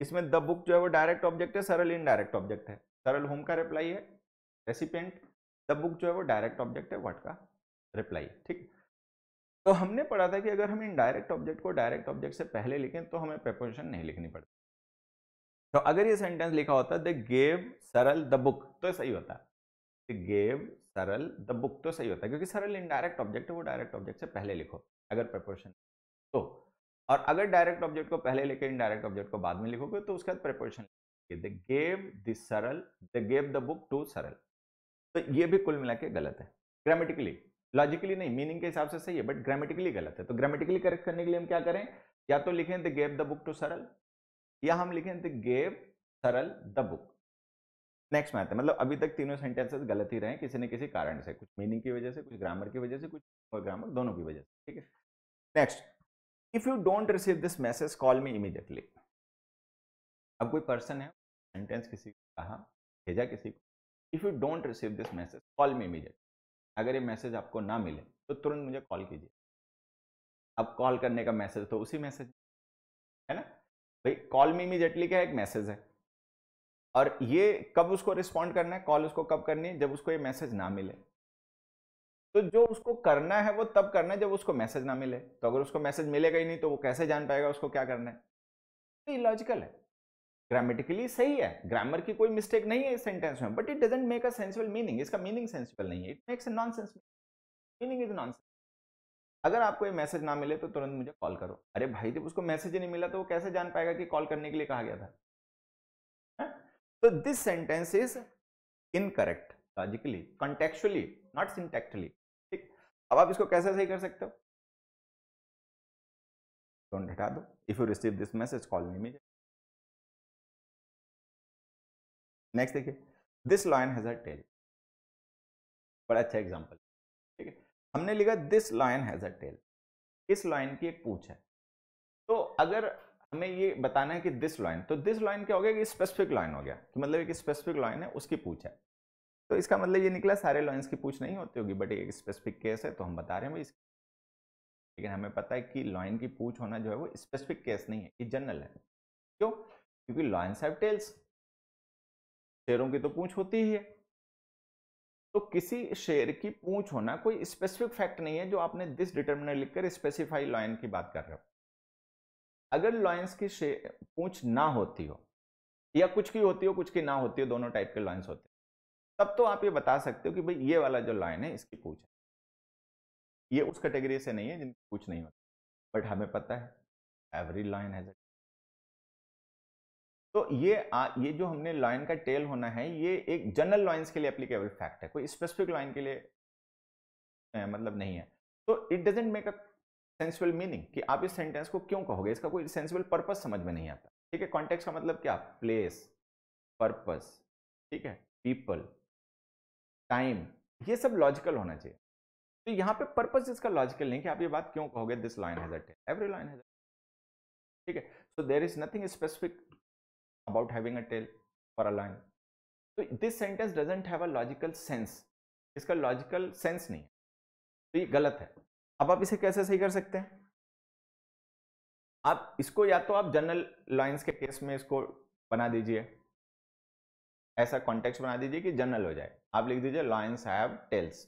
इसमें द बुक जो है वो डायरेक्ट ऑब्जेक्ट है सरल इनडायरेक्ट ऑब्जेक्ट है सरल होम का रिप्लाई है रेसिपेंट द बुक जो है वो डायरेक्ट ऑब्जेक्ट है वट का रिप्लाई ठीक तो हमने पढ़ा था कि अगर हम इनडायरेक्ट ऑब्जेक्ट को डायरेक्ट ऑब्जेक्ट से पहले लिखें तो हमें प्रपोजिशन नहीं लिखनी पड़ती तो अगर ये सेंटेंस लिखा होता they gave Saral the book तो सही होता गेव सरल द बुक तो सही होता क्योंकि सरल इनडायरेक्ट ऑब्जेक्ट है वो डायरेक्ट ऑब्जेक्ट से पहले लिखो अगर प्रपोर्शन तो और अगर डायरेक्ट ऑब्जेक्ट को पहले लेके इनडायरेक्ट ऑब्जेक्ट को बाद में लिखोगे तो उसके बाद proportion they gave the Saral they gave the book to Saral तो ये भी कुल मिला के गलत है ग्रामेटिकली लॉजिकली नहीं मीनिंग के हिसाब से सही है बट ग्रामेटिकली गलत है तो ग्रामेटिकली करेक्ट करने के लिए हम क्या करें या तो लिखें they gave the book to Saral या हम लिखें they gave Saral the book next में आते हैं मतलब अभी तक तीनों सेंटेंसेस गलत ही रहे किसी न किसी कारण से कुछ मीनिंग की वजह से कुछ ग्रामर की वजह से कुछ और ग्रामर दोनों की वजह से ठीक है next if you don't receive this message call me immediately अब कोई पर्सन है सेंटेंस किसी को कहा भेजा किसी को if you don't receive this message call me immediately अगर ये मैसेज आपको ना मिले तो तुरंत मुझे कॉल कीजिए अब कॉल करने का मैसेज तो उसी मैसेज है ना भाई कॉल मी इमीडिएटली क्या एक मैसेज है और ये कब उसको रिस्पॉन्ड करना है कॉल उसको कब करनी है जब उसको ये मैसेज ना मिले तो जो उसको करना है वो तब करना है जब उसको मैसेज ना मिले तो अगर उसको मैसेज मिलेगा ही नहीं तो वो कैसे जान पाएगा उसको क्या करना है तो ये लॉजिकल है ग्रामेटिकली सही है ग्रामर की कोई मिस्टेक नहीं है इस सेंटेंस में but it doesn't make a sensible meaning इसका मीनिंग सेंसिबल नहीं है it makes non sense meaning is non अगर आपको ये मैसेज ना मिले तो तुरंत मुझे कॉल करो अरे भाई जब उसको मैसेज ही नहीं मिला तो वो कैसे जान पाएगा कि कॉल करने के लिए कहा गया था this sentence is is incorrect logically contextually, not syntactically ठीक अब आप इसको कैसे सही कर सकते हो डोंट हटा दो if you receive this message call नहीं मिले नेक्स्ट देखिए this lion has a tail बड़ा अच्छा एग्जाम्पल ठीक है हमने लिखा this lion has a tail इस लॉयन की एक पूछ है तो अगर हमें ये बताना है कि दिस लाइन तो दिस लाइन क्या हो गया कि स्पेसिफिक लाइन हो गया तो मतलब एक स्पेसिफिक लाइन है उसकी पूछ है तो इसका मतलब ये निकला सारे लाइन्स की पूछ नहीं होती होगी बट एक स्पेसिफिक केस है तो हम बता रहे हैं भाई इसकी लेकिन हमें पता है कि लाइन की पूछ होना जो है वो स्पेसिफिक केस नहीं है ये जनरल है क्यों क्योंकि लॉइन्स हैव टेल्स शेरों की तो पूछ होती ही है तो किसी शेर की पूछ होना कोई स्पेसिफिक फैक्ट नहीं है जो आपने दिस डिटर्मिनर लिखकर स्पेसिफाई लॉइन की बात कर रहे हो अगर लॉयंस की पूछ ना होती हो या कुछ की होती हो कुछ की ना होती हो दोनों टाइप के लॉयंस होते हैं तब तो आप ये बता सकते हो कि भाई ये वाला जो लॉयन है इसकी पूछ है ये उस कैटेगरी से नहीं है जिनकी पूछ नहीं होती बट हमें पता है एवरी लॉयन हैज तो ये आ, ये जो हमने लॉयन का टेल होना है ये एक जनरल लॉयंस के लिए एप्लीकेबल फैक्ट है कोई स्पेसिफिक लॉयन के लिए मतलब नहीं है तो it doesn't make a sensual meaning कि आप इस सेंटेंस को क्यों कहोगे इसका कोई सेंसुअल पर्पज समझ में नहीं आता ठीक है कॉन्टेक्स्ट का मतलब क्या प्लेस पर्पज ठीक है पीपल टाइम ये सब लॉजिकल होना चाहिए तो यहाँ पे पर्पज इसका लॉजिकल नहीं कि आप ये बात क्यों कहोगे this lion has a every lion has ठीक है so there is nothing specific about having a tail for a lion तो this sentence doesn't have a logical sense इसका लॉजिकल सेंस नहीं है तो ये गलत है अब आप इसे कैसे सही कर सकते हैं आप इसको या तो आप जनरल लाइन्स के केस में इसको बना दीजिए ऐसा कॉन्टेक्स्ट बना दीजिए कि जनरल हो जाए आप लिख दीजिए lions have tails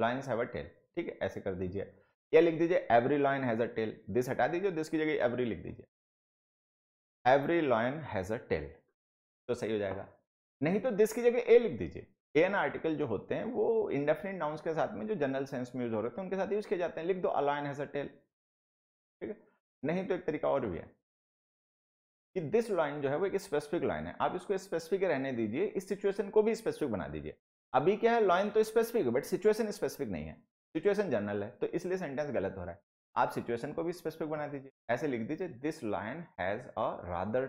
lions have a tail ठीक है ऐसे कर दीजिए या लिख दीजिए every lion has a tail this हटा दीजिए दिस की जगह एवरी लिख दीजिए every lion has a tail तो सही हो जाएगा नहीं तो दिस की जगह ए लिख दीजिए ए एन आर्टिकल जो होते हैं वो इंडेफिनिट नाउंस के साथ में जो जनरल सेंस में यूज हो रहे थे उनके साथ यूज किए जाते हैं लिख दो अलाइन हैज अ टेल ठीक है नहीं तो एक तरीका और भी है कि दिस लाइन जो है वो एक स्पेसिफिक लाइन है आप इसको स्पेसिफिक रहने दीजिए इस सिचुएशन को भी स्पेसिफिक बना दीजिए अभी क्या है लाइन तो स्पेसिफिक है बट सिचुएशन स्पेसिफिक नहीं है सिचुएशन जनरल है तो इसलिए सेंटेंस गलत हो रहा है आप सिचुएशन को भी स्पेसिफिक बना दीजिए ऐसे लिख दीजिए this lion has a rather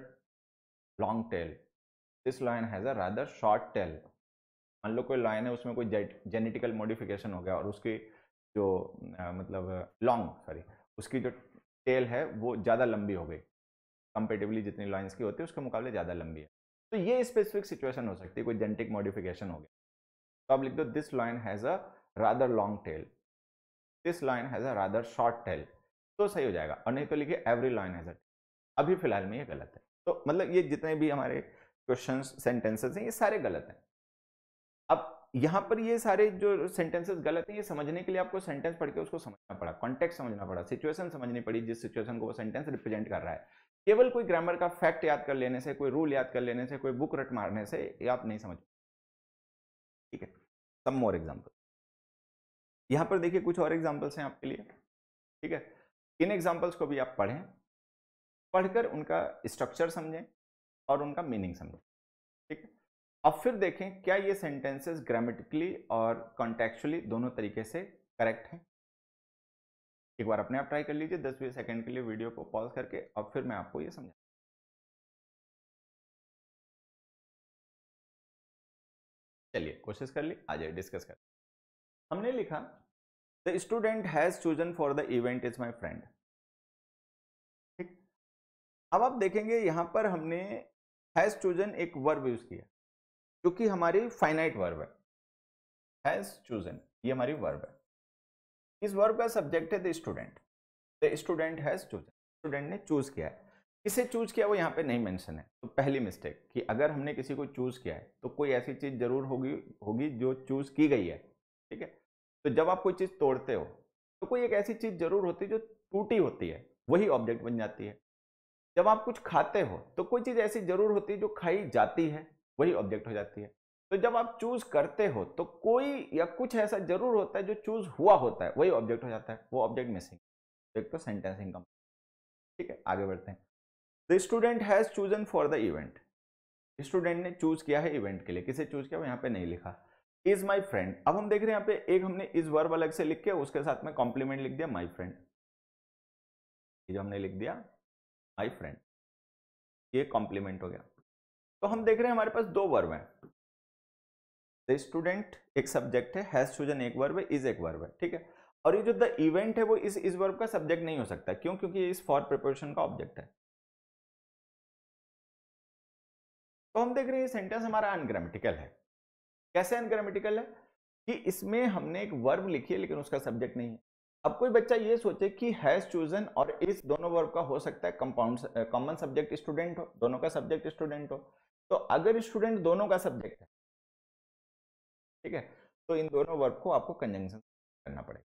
long tail this lion has a rather short tail मान लो कोई लाइन है उसमें कोई जेनेटिकल मॉडिफिकेशन हो गया और उसकी जो आ, मतलब लॉन्ग सॉरी उसकी जो टेल है वो ज़्यादा लंबी हो गई कंपेटिवली जितनी लाइन्स की होती है उसके मुकाबले ज़्यादा लंबी है तो ये स्पेसिफिक सिचुएशन हो सकती है कोई जेनेटिक मॉडिफिकेशन हो गया तो आप लिख दो this lion has a rather long tail this lion has a rather short tail तो सही हो जाएगा और नहीं तो लिखिए एवरी लाइन हैज़ अ अभी फिलहाल में ये गलत है तो मतलब ये जितने भी हमारे क्वेश्चन सेंटेंसेस हैं ये सारे गलत हैं अब यहाँ पर ये सारे जो सेंटेंसेस गलत हैं ये समझने के लिए आपको सेंटेंस पढ़ के उसको समझना पड़ा कॉन्टेक्स्ट समझना पड़ा सिचुएशन समझनी पड़ी जिस सिचुएशन को वो सेंटेंस रिप्रेजेंट कर रहा है केवल कोई ग्रामर का फैक्ट याद कर लेने से कोई रूल याद कर लेने से कोई बुक रट मारने से आप नहीं समझ ठीक है सम मोर एग्जाम्पल यहाँ पर देखिए कुछ और एग्जाम्पल्स हैं आपके लिए ठीक है इन एग्जाम्पल्स को भी आप पढ़ें पढ़कर उनका स्ट्रक्चर समझें और उनका मीनिंग समझें अब फिर देखें क्या ये सेंटेंसेस ग्रामेटिकली और कॉन्टेक्चुअली दोनों तरीके से करेक्ट हैं एक बार अपने आप ट्राई कर लीजिए दस बीस सेकेंड के लिए वीडियो को पॉज करके और फिर मैं आपको ये समझा चलिए कोशिश कर ली आ जाए डिस्कस कर हमने लिखा the student has chosen for the event is my friend ठीक अब आप देखेंगे यहां पर हमने हैज़ चूजन एक वर्ब यूज़ किया क्योंकि हमारी फाइनाइट वर्ब है हैज चूजन ये हमारी वर्ब है इस वर्ब का सब्जेक्ट है the student the student has chosen student ने चूज किया है किसे चूज किया वो यहाँ पे नहीं मेंशन है तो पहली मिस्टेक कि अगर हमने किसी को चूज किया है तो कोई ऐसी चीज जरूर होगी होगी जो चूज की गई है ठीक है तो जब आप कोई चीज तोड़ते हो तो कोई एक ऐसी चीज जरूर होती है जो टूटी होती है वही ऑब्जेक्ट बन जाती है जब आप कुछ खाते हो तो कोई चीज ऐसी जरूर होती है जो खाई जाती है वही ऑब्जेक्ट हो जाती है तो जब आप चूज करते हो तो कोई या कुछ ऐसा जरूर होता है जो चूज हुआ होता है वही ऑब्जेक्ट हो जाता है वो ऑब्जेक्ट मिसिंग तो एक तो सेंटेंसिंग कम मतलब। ठीक है आगे बढ़ते हैं the student has chosen for the event student ने चूज किया है इवेंट के लिए किसे चूज किया वो यहाँ पे नहीं लिखा इज माई फ्रेंड अब हम देख रहे हैं यहाँ पे एक हमने इज वर्ब अलग से लिख के उसके साथ में कॉम्प्लीमेंट लिख दिया माई फ्रेंड जो हमने लिख दिया माई फ्रेंड ये कॉम्प्लीमेंट हो गया तो हम देख रहे हैं हमारे पास दो वर्ब हैं द स्टूडेंट एक सब्जेक्ट है हैज चूजन एक वर्ब है इज एक वर्ब है ठीक है और ये जो द इवेंट है वो इस इस वर्ब का सब्जेक्ट नहीं हो सकता क्यों क्योंकि ये इस फॉर प्रिपोजिशन का ऑब्जेक्ट है तो हम देख रहे हैं ये सेंटेंस हमारा अनग्रामेटिकल है कैसे अनग्रामेटिकल है कि इसमें हमने एक वर्ब लिखी है लेकिन उसका सब्जेक्ट नहीं है अब कोई बच्चा ये सोचे कि हैज चूजन और इस दोनों वर्ब का हो सकता है कंपाउंड कॉमन सब्जेक्ट स्टूडेंट हो दोनों का सब्जेक्ट स्टूडेंट हो तो अगर स्टूडेंट दोनों का सब्जेक्ट है ठीक है तो इन दोनों वर्ब को आपको कंजंक्शन करना पड़ेगा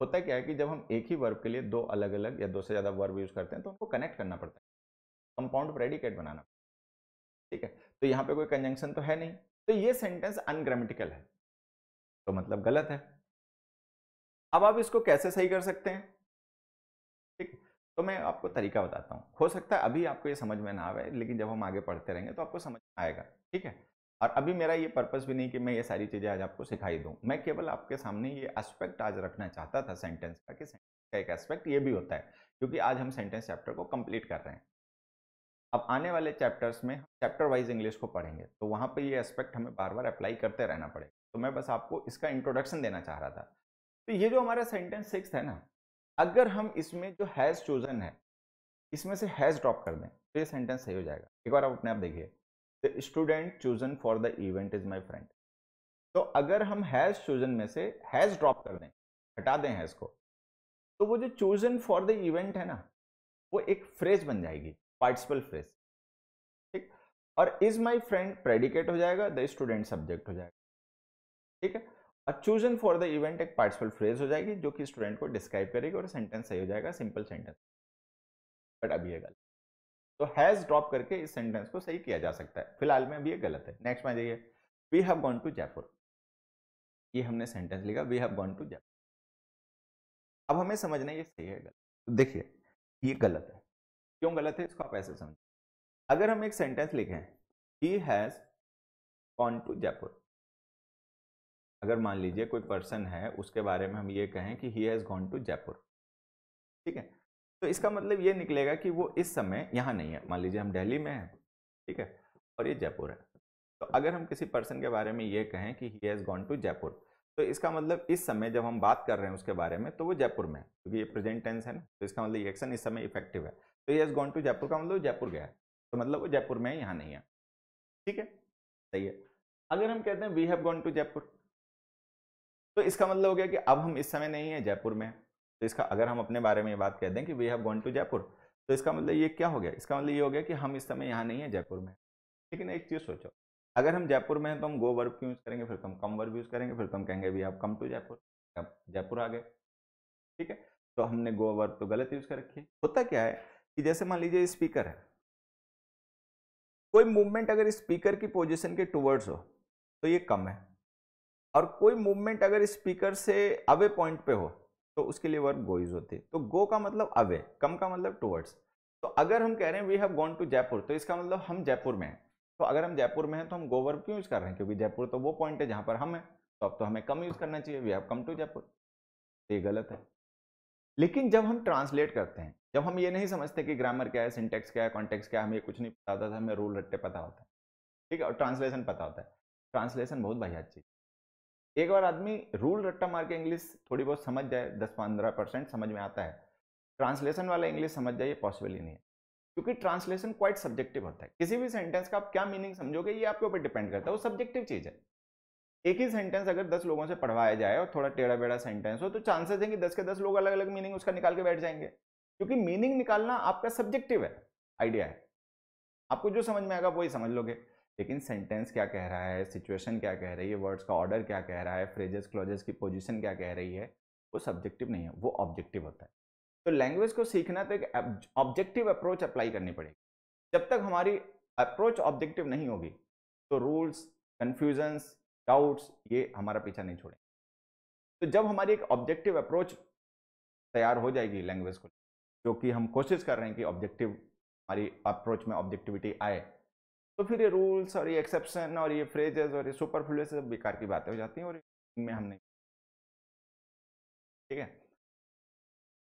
होता क्या है कि जब हम एक ही वर्ब के लिए दो अलग अलग या दो से ज़्यादा वर्ब यूज़ करते हैं तो उनको कनेक्ट करना पड़ता है कंपाउंड प्रेडिकेट बनाना ठीक है तो यहाँ पे कोई कंजंक्शन तो है नहीं तो ये सेंटेंस अनग्रामेटिकल है तो मतलब गलत है अब आप इसको कैसे सही कर सकते हैं तो मैं आपको तरीका बताता हूँ हो सकता है अभी आपको ये समझ में ना आवे लेकिन जब हम आगे पढ़ते रहेंगे तो आपको समझ आएगा ठीक है और अभी मेरा ये पर्पस भी नहीं कि मैं ये सारी चीज़ें आज आपको सिखाई दूँ मैं केवल आपके सामने ये एस्पेक्ट आज रखना चाहता था सेंटेंस का कि सेंटेंस का एक एस्पेक्ट ये भी होता है क्योंकि आज हम सेंटेंस चैप्टर को कम्प्लीट कर रहे हैं अब आने वाले चैप्टर्स में चैप्टर वाइज इंग्लिश को पढ़ेंगे तो वहाँ पर ये एस्पेक्ट हमें बार बार अप्लाई करते रहना पड़ेगा तो मैं बस आपको इसका इंट्रोडक्शन देना चाह रहा था तो ये जो हमारा सेंटेंस सिक्स है ना अगर हम इसमें जो हैज़ चोजन है इसमें से हैज़ ड्रॉप कर दें तो ये सेंटेंस सही हो जाएगा एक बार आप अपने आप देखिए the student chosen for the event is my friend तो अगर हम हैज़ चोजन में से हैज़ ड्रॉप कर दें हटा दें हैज़ को तो वो जो चूजन फॉर द इवेंट है ना वो एक फ्रेज बन जाएगी पार्टिसिपल फ्रेज ठीक और इज माई फ्रेंड प्रेडिकेट हो जाएगा द स्टूडेंट सब्जेक्ट हो जाएगा ठीक है अब चूजन फॉर द इवेंट एक पार्टिसिपल फ्रेज हो जाएगी जो कि स्टूडेंट को डिस्क्राइब करेगी और सेंटेंस सही हो जाएगा सिंपल सेंटेंस बट अभी ये गलत तो हैज़ ड्रॉप करके इस सेंटेंस को सही किया जा सकता है फिलहाल में अभी ये गलत है नेक्स्ट में जाइए we have gone to Jaipur ये हमने सेंटेंस लिखा we have gone to Jaipur अब हमें समझना ये सही है गलत तो देखिए ये गलत है क्यों गलत है इसको आप ऐसे समझें अगर हम एक सेंटेंस लिखें he has gone to Jaipur अगर मान लीजिए कोई पर्सन है उसके बारे में हम ये कहें कि he has gone to Jaipur ठीक है तो इसका मतलब ये निकलेगा कि वो इस समय यहाँ नहीं है मान लीजिए हम दिल्ली में हैं ठीक है और ये जयपुर है तो अगर हम किसी पर्सन के बारे में ये कहें कि he has gone to Jaipur तो इसका मतलब इस समय जब हम बात कर रहे हैं उसके बारे में तो वो जयपुर में है क्योंकि ये प्रेजेंट टेंस है ना तो इसका मतलब ये एक्शन इस समय इफेक्टिव है तो he has gone to Jaipur का मतलब जयपुर गया है तो मतलब वो जयपुर में है यहाँ नहीं है ठीक है सही है अगर हम कहते हैं we have gone to Jaipur तो इसका मतलब हो गया कि अब हम इस समय नहीं है जयपुर में तो इसका अगर हम अपने बारे में ये बात कह दें कि we have gone to Jaipur तो इसका मतलब ये क्या हो गया इसका मतलब ये हो गया कि हम इस समय यहाँ नहीं है जयपुर में लेकिन एक चीज़ सोचो अगर हम जयपुर में हैं तो हम गो वर्ब यूज़ करेंगे फिर तो हम कम वर्ब यूज़ करेंगे फिर तो हम कहेंगे we have come to Jaipur अब जयपुर आ गए ठीक है तो हमने गो वर्ब तो गलत यूज़ कर रखी है होता क्या है कि जैसे मान लीजिए स्पीकर है कोई मूवमेंट अगर स्पीकर की पोजिशन के टूवर्ड्स हो तो ये कम है और कोई मूवमेंट अगर स्पीकर से अवे पॉइंट पे हो तो उसके लिए वर्ब गोइज होती है तो गो का मतलब अवे कम का मतलब टुवर्ड्स तो अगर हम कह रहे हैं we have gone to Jaipur तो इसका मतलब हम जयपुर में हैं तो अगर हम जयपुर में हैं तो हम गो वर्ब क्यों यूज़ कर रहे हैं क्योंकि जयपुर तो वो पॉइंट है जहाँ पर हम हैं तो अब तो हमें कम यूज़ करना चाहिए we have come to Jaipur ये गलत है लेकिन जब हम ट्रांसलेट करते हैं जब हम ये नहीं समझते कि ग्रामर क्या है सिंटेक्स क्या है कॉन्टेक्स क्या है हमें कुछ नहीं पता होता था हमें रूल रट्टे पता होता है ठीक है और ट्रांसलेशन पता होता है ट्रांसलेशन बहुत बढ़िया चीज़ एक बार आदमी रूल रट्टा मार के इंग्लिश थोड़ी बहुत समझ जाए दस पंद्रह परसेंट समझ में आता है ट्रांसलेशन वाला इंग्लिश समझ जाए ये पॉसिबल ही नहीं है क्योंकि ट्रांसलेशन क्वाइट सब्जेक्टिव होता है किसी भी सेंटेंस का आप क्या मीनिंग समझोगे ये आपके ऊपर डिपेंड करता है वो सब्जेक्टिव चीज़ है एक ही सेंटेंस अगर दस लोगों से पढ़वाया जाए और थोड़ा टेढ़ा बेड़ा सेंटेंस हो तो चांसेस हैं कि दस के दस लोग अलग अलग मीनिंग उसका निकाल के बैठ जाएंगे क्योंकि मीनिंग निकालना आपका सब्जेक्टिव है आइडिया है आपको जो समझ में आएगा वही समझ लोगे लेकिन सेंटेंस क्या कह रहा है सिचुएशन क्या कह रही है वर्ड्स का ऑर्डर क्या कह रहा है फ्रेजेस क्लोजेस की पोजिशन क्या कह रही है वो सब्जेक्टिव नहीं है वो ऑब्जेक्टिव होता है तो लैंग्वेज को सीखना तो एक ऑब्जेक्टिव अप्रोच अप्लाई करनी पड़ेगी जब तक हमारी अप्रोच ऑब्जेक्टिव नहीं होगी तो रूल्स कन्फ्यूजन्स डाउट्स ये हमारा पीछा नहीं छोड़ेंगे तो जब हमारी एक ऑब्जेक्टिव अप्रोच तैयार हो जाएगी लैंग्वेज को जो कि हम कोशिश कर रहे हैं कि ऑब्जेक्टिव हमारी अप्रोच में ऑब्जेक्टिविटी आए तो फिर ये रूल्स और ये एक्सेप्शन और ये फ्रेजेस और ये सुपर फ्लूस बेकार की बातें हो जाती हैं और इनमें हम नहीं ठीक है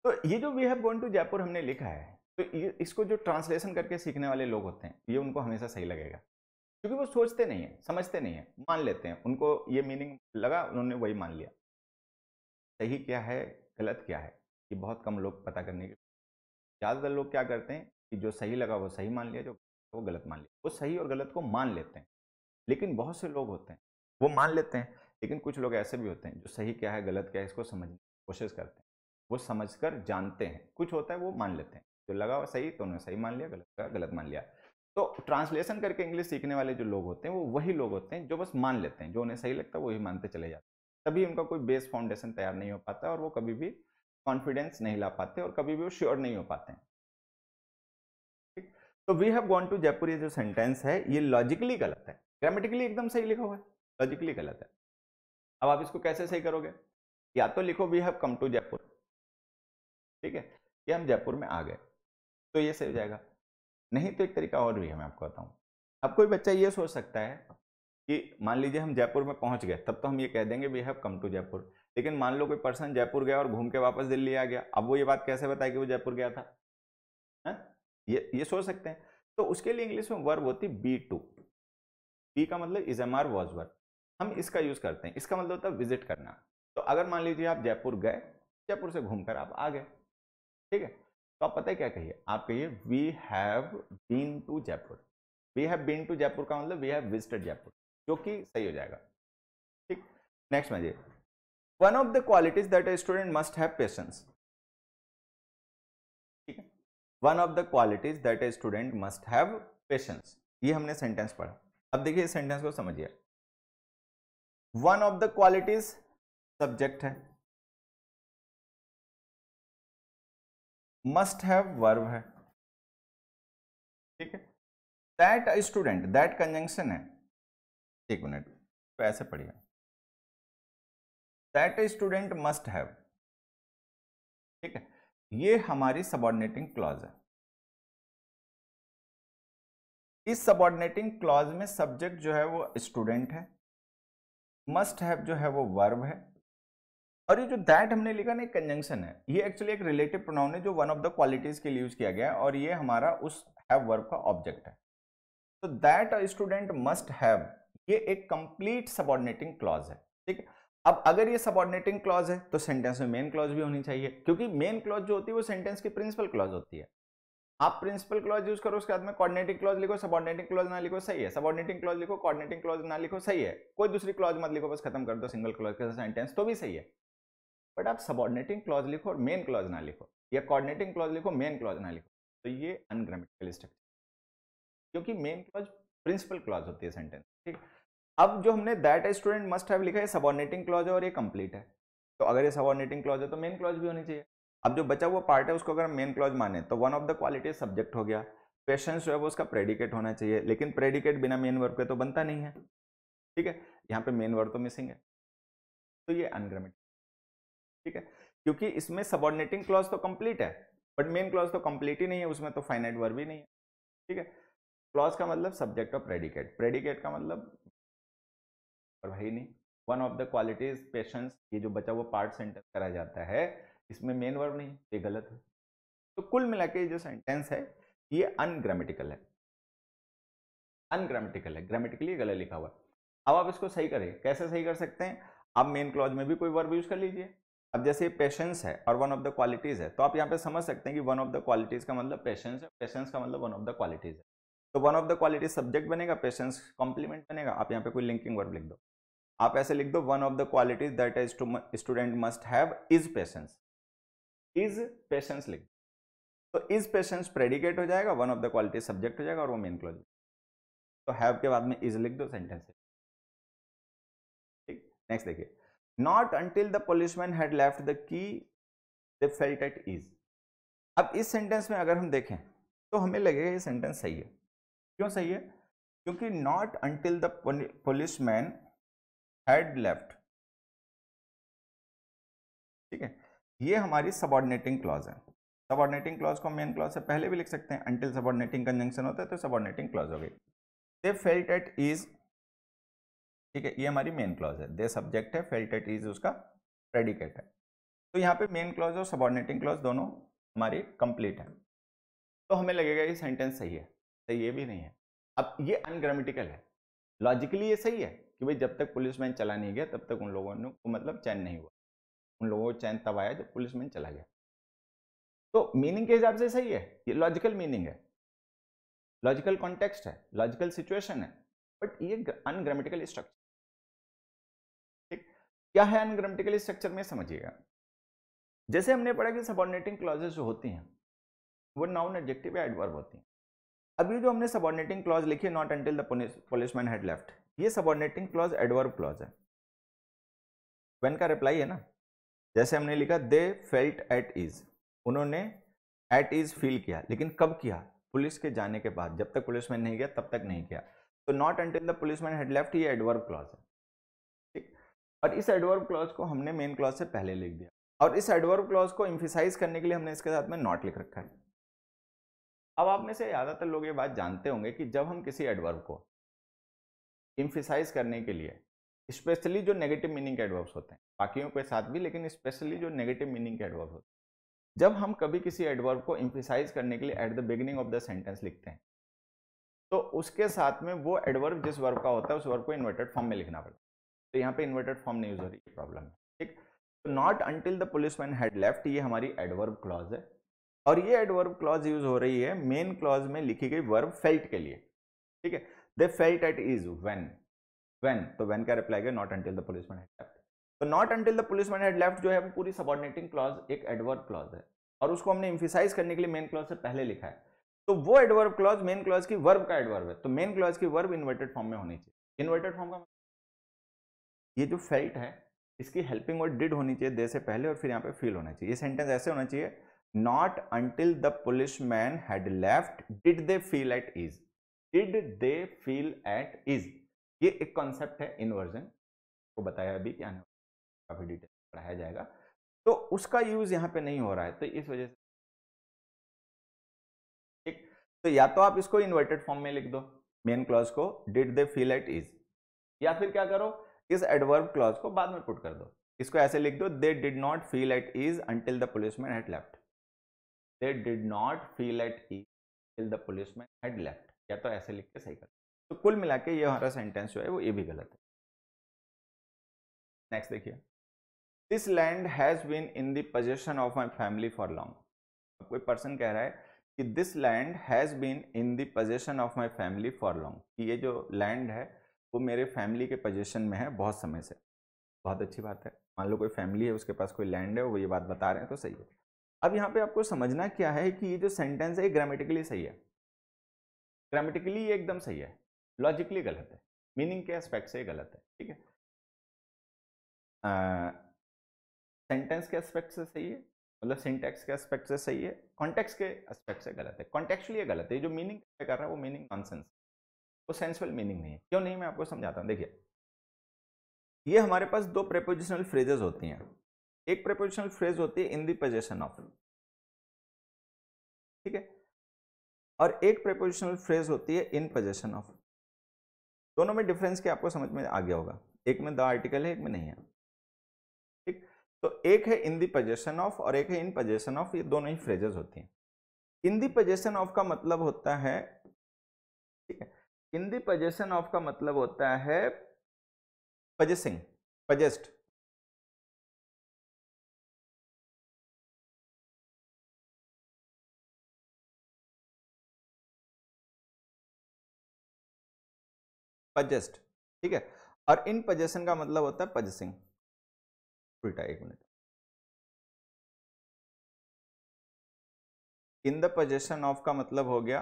तो ये जो we have gone to Jaipur हमने लिखा है तो ये इसको जो ट्रांसलेशन करके सीखने वाले लोग होते हैं ये उनको हमेशा सही लगेगा क्योंकि वो सोचते नहीं है समझते नहीं है मान लेते हैं उनको ये मीनिंग लगा उन्होंने वही मान लिया सही क्या है गलत क्या है ये बहुत कम लोग पता करने के ज़्यादातर लोग क्या करते हैं कि जो सही लगा वो सही मान लिया जो को गलत मान लिया वो सही और गलत को मान लेते हैं लेकिन बहुत से लोग होते हैं वो मान लेते हैं लेकिन कुछ लोग ऐसे भी होते हैं जो सही क्या है गलत क्या है इसको समझने की कोशिश करते हैं वो समझ कर जानते हैं कुछ होता है वो मान लेते हैं जो लगा हुआ सही तो उन्होंने सही मान लिया गलत का गलत मान लिया तो ट्रांसलेशन करके इंग्लिश सीखने वाले जो लोग होते हैं वो वही लोग होते हैं जो बस मान लेते हैं जो उन्हें सही लगता है वही मानते चले जाते हैं तभी उनका कोई बेस फाउंडेशन तैयार नहीं हो पाता और वो कभी भी कॉन्फिडेंस नहीं ला पाते और कभी भी वो श्योर नहीं हो पाते हैं तो we have gone to Jaipur ये जो सेंटेंस है ये लॉजिकली गलत है ग्रामेटिकली एकदम सही लिखा हुआ है लॉजिकली गलत है अब आप इसको कैसे सही करोगे या तो लिखो we have come to Jaipur ठीक है कि हम जयपुर में आ गए तो ये सही हो जाएगा नहीं तो एक तरीका और भी है मैं आपको बताऊँ अब कोई बच्चा ये सोच सकता है कि मान लीजिए हम जयपुर में पहुँच गए तब तो हम ये कह देंगे we have come to Jaipur लेकिन मान लो कोई पर्सन जयपुर गया और घूम के वापस दिल्ली आ गया अब वो ये बात कैसे बताए कि वो जयपुर गया था ये ये सोच सकते हैं तो उसके लिए इंग्लिश में वर्ब होती बी टू बी का मतलब is am are was verb हम इसका यूज करते हैं इसका मतलब होता है विजिट करना तो अगर मान लीजिए आप जयपुर गए जयपुर से घूमकर आप आ गए ठीक है तो आप पता है क्या कहिए आप कहिए we have been to Jaipur we have been to Jaipur का मतलब वी हैव विजिटेड जयपुर जो कि सही हो जाएगा ठीक नेक्स्ट मैं जी one of the qualities that a student must have patience one of the qualities that a student must have patience ये हमने सेंटेंस पढ़ा अब देखिए इस सेंटेंस को समझिए one of the qualities subject है मस्ट हैव वर्ब है ठीक है दैट स्टूडेंट दैट कंजंक्शन है एक मिनट तो ऐसे पढ़िए दैट स्टूडेंट मस्ट हैव ठीक है ये हमारी सबॉर्डिनेटिंग क्लॉज है इस सबॉर्डिनेटिंग क्लॉज में सब्जेक्ट जो है वो स्टूडेंट है मस्ट हैव जो है वो वर्ब है और ये जो दैट हमने लिखा ना कंजंक्शन है ये एक्चुअली एक रिलेटिव प्रोनाउन है जो वन ऑफ द क्वालिटीज के लिए यूज किया गया है और ये हमारा उस हैव वर्ब का ऑब्जेक्ट है तो दैट स्टूडेंट मस्ट हैव ये एक कंप्लीट सबॉर्डिनेटिंग क्लॉज है ठीक है अब अगर ये सबॉर्डिनेटिंग क्लॉज है तो सेंटेंस में मेन क्लॉज भी होनी चाहिए क्योंकि मेन क्लॉज जो होती है वो सेंटेंस की प्रिंसिपल क्लॉज होती है आप प्रिंसिपल क्लॉज यूज करो उसके बाद में कोऑर्डिनेटिंग क्लॉज लिखो सबॉर्डिनेटिंग क्लॉज ना लिखो सही है सबॉर्डिनेटिंग क्लॉज लिखो कोऑर्डिनेटिंग क्लॉज ना लिखो सही है कोई दूसरी क्लॉज मत लिखो बस खत्म कर दो सिंगल क्लॉज का सेंटेंस तो भी सही है बट आप सबॉर्डिनेटिंग क्लॉज लिखो और मेन क्लॉज ना लिखो या कॉर्डिनेटिंग क्लॉज लिखो मेन क्लॉज ना लिखो तो ये अनग्रामेटिकल स्ट्रक्चर क्योंकि मेन क्लॉज प्रिंसिपल क्लॉज होती है सेंटेंस ठीक है अब जो हमने दैट स्टूडेंट मस्ट हैव लिखा है सबॉर्डिनेटिंग क्लॉज है और ये कंप्लीट है तो अगर ये सबॉर्डिनेटिंग क्लॉज है तो मेन क्लॉज भी होनी चाहिए अब जो बचा हुआ पार्ट है उसको अगर मेन क्लॉज माने तो one of the quality subject हो गया पेशेंस जो है वो उसका प्रेडिकेट होना चाहिए लेकिन प्रेडिकेट बिना मेन वर्ब के तो बनता नहीं है ठीक है यहाँ पे मेन वर्ब तो मिसिंग है तो ये अनग्रामेटिक ठीक है क्योंकि इसमें सबॉर्डिनेटिंग क्लॉज तो कंप्लीट है बट मेन क्लॉज तो कंप्लीट ही नहीं है उसमें तो फाइनाइट वर्ब भी नहीं है ठीक है क्लॉज का मतलब सब्जेक्ट और प्रेडिकेट प्रेडिकेट का मतलब और भाई नहीं one of the qualities patience ये जो बचा हुआ पार्ट सेंटेंस करा जाता है इसमें मेन वर्ब नहीं ये गलत है तो कुल मिला के जो सेंटेंस है ये अनग्रामेटिकल है अनग्रामेटिकल है ग्रामेटिकली गलत लिखा हुआ है अब आप इसको सही करें कैसे सही कर सकते हैं आप मेन क्लॉज में भी कोई वर्ब यूज कर लीजिए अब जैसे पेशेंस है और वन ऑफ द क्वालिटीज है तो आप यहाँ पे समझ सकते हैं कि वन ऑफ द क्वालिटीज का मतलब पेशेंस है पेशेंस का मतलब वन ऑफ द क्वालिटीज है तो one of the quality subject बनेगा पेशेंस कॉम्प्लीमेंट बनेगा आप यहाँ पे कोई लिंकिंग वर्ब लिख दो आप ऐसे लिख दो one of the qualities that is to student must have is patience is patience लिख तो इज पेशेंस प्रेडिकेट हो जाएगा one of the quality subject हो जाएगा और वो मेन क्लोज तो हैव के बाद में इज लिख दो सेंटेंस ठीक नेक्स्ट देखिए not until the policeman had left the key they felt at is अब इस सेंटेंस में अगर हम देखें तो हमें लगेगा ये सेंटेंस सही है क्यों सही है क्योंकि not until the police man had left ठीक है ये हमारी सबॉर्डिनेटिंग क्लॉज है सबॉर्डिनेटिंग क्लॉज को मेन क्लॉज से पहले भी लिख सकते हैं अंटिल सबॉर्डिनेटिंग कंजंक्शन होता है तो सबॉर्डिनेटिंग क्लॉज हो गई दे फेल्ट एट इज ठीक है ये हमारी मेन क्लॉज है दे सब्जेक्ट है फेल्ट एट इज उसका प्रेडिकेट है तो यहाँ पे मेन क्लॉज और सबॉर्डिनेटिंग क्लॉज दोनों हमारी कंप्लीट है तो हमें लगेगा ये सेंटेंस सही है तो ये भी नहीं है अब ये अनग्रामेटिकल है लॉजिकली ये सही है कि भाई जब तक पुलिस मैन चला नहीं गया तब तक उन लोगों को मतलब चैन नहीं हुआ उन लोगों को चैन तब आया जब पुलिस मैन चला गया तो मीनिंग के हिसाब से सही है ये लॉजिकल मीनिंग है लॉजिकल कॉन्टेक्स्ट है लॉजिकल सिचुएशन है बट ये अनग्रामेटिकल स्ट्रक्चर ठीक क्या है अनग्रामेटिकल स्ट्रक्चर में समझिएगा जैसे हमने पढ़ा कि सबॉर्डिनेटिंग क्लॉजेस जो होती हैं वो नाउन एडजेक्टिव या एडवर्ब होती हैं अब ये जो हमने सबॉर्डिनेटिंग क्लॉज लिखी not until the policeman had left ये सबॉर्डिनेटिंग क्लॉज एडवर्ब क्लॉज है वेन का रिप्लाई है ना जैसे हमने लिखा दे फेल्ट एट इज उन्होंने एट इज फील किया लेकिन कब किया पुलिस के जाने के बाद जब तक पुलिसमैन नहीं गया तब तक नहीं किया तो not until the policeman had left ये एडवर्ब क्लॉज है ठीक और इस एडवर्ब क्लॉज को हमने मेन क्लॉज से पहले लिख दिया और इस एडवर्ब क्लॉज को इम्फिसाइज करने के लिए हमने इसके साथ में नॉट लिख रखा है अब आप में से ज़्यादातर लोग ये बात जानते होंगे कि जब हम किसी एडवर्ब को इम्फिसाइज करने के लिए स्पेशली जो नेगेटिव मीनिंग के एडवर्ब्स होते हैं बाकियों के साथ भी लेकिन स्पेशली जो नेगेटिव मीनिंग के एडवर्ब होते हैं जब हम कभी किसी एडवर्ब को इम्फिसाइज करने के लिए at the beginning of the sentence लिखते हैं तो उसके साथ में वो एडवर्ब जिस वर्ब का होता है उस वर्ब को इन्वर्टेड फॉर्म में लिखना पड़ता है तो यहाँ पे इन्वर्टेड फॉर्म नहीं यूज हो रही प्रॉब्लम है ठीक not until the police man had left ये हमारी एडवर्ब क्लॉज है और ये एडवर्ब क्लॉज यूज हो रही है मेन क्लॉज में लिखी गई वर्ब फेल्ट के लिए ठीक है they felt at ease when when तो वेन का reply not until the policeman left तो not until the policeman had left जो है वो पूरी सबॉर्डिनेटिंग क्लॉज एक एडवर्ब क्लॉज है और उसको हमने इम्फिसाइज करने के लिए मेन क्लॉज से पहले लिखा है तो वो एडवर्ब क्लॉज मेन क्लॉज की वर्ब का एडवर्ब है तो मेन क्लॉज की वर्ब इन्वर्टेड फॉर्म में होनी चाहिए इन्वर्टेड फॉर्म का मतलब ये जो फेल्ट है इसकी हेल्पिंग वर्ड डिड होनी चाहिए दे से पहले और फिर यहाँ पे फील होना चाहिए ये सेंटेंस ऐसे होना चाहिए not until the policeman had left did they feel at ease did they feel at ease ये एक कॉन्सेप्ट है इन्वर्जन को बताया अभी क्या काफी डिटेल पढ़ाया जाएगा तो उसका यूज यहाँ पे नहीं हो रहा है तो इस वजह से एक तो या तो आप इसको इन्वर्टेड फॉर्म में लिख दो मेन क्लॉज को did they feel at ease या फिर क्या करो इस एडवर्ब क्लॉज को बाद में पुट कर दो इसको ऐसे लिख दो they did not feel at ease until the policeman had left they did not feel at ease till the police man had left या तो ऐसे लिख के सही कर तो कुल मिला के ये हमारा सेंटेंस जो है वो ये भी गलत है नेक्स्ट देखिए this land has been in the possession of my family for long अब कोई पर्सन कह रहा है कि this land has been in the possession of my family for long कि ये जो लैंड है वो मेरे फैमिली के पोजेशन में है बहुत समय से बहुत अच्छी बात है मान लो कोई फैमिली है उसके पास कोई लैंड है वो ये बात बता रहे हैं तो सही है अब यहाँ पे आपको समझना क्या है कि ये जो सेंटेंस है ये ग्रामेटिकली सही है ग्रामेटिकली ये एकदम सही है लॉजिकली गलत है मीनिंग के एस्पेक्ट से गलत है ठीक है सेंटेंस के एस्पेक्ट से सही है मतलब सिंटेक्स के एस्पेक्ट से सही है कॉन्टेक्स के एस्पेक्ट से गलत है कॉन्टेक्चुअली गलत है जो मीनिंग कर रहा है वो मीनिंग नॉनसेंस वो सेंसुअल मीनिंग नहीं है क्यों नहीं मैं आपको समझाता हूँ देखिए ये हमारे पास दो प्रेपोजिशनल फ्रेजेज होती हैं एक प्रपोजिशनल फ्रेज होती है इन द पोजेशन ऑफ ठीक है और एक प्रपोजिशनल फ्रेज होती है इन पोजेशन ऑफ दोनों में डिफरेंस क्या आपको समझ में आ गया होगा एक में द आर्टिकल है एक में नहीं है ठीक तो एक है इन दी पोजेशन ऑफ और एक है इन पोजेशन ऑफ ये दोनों ही फ्रेजेस होती हैं इन दी पोजेशन ऑफ का मतलब होता है ठीक है इन दी पोजेशन ऑफ का मतलब होता है पजेसिंग पजेस्ट पजेस्ट ठीक है और इन पजेशन का मतलब होता है पजसिंग उल्टा एक minute in the possession of का मतलब हो गया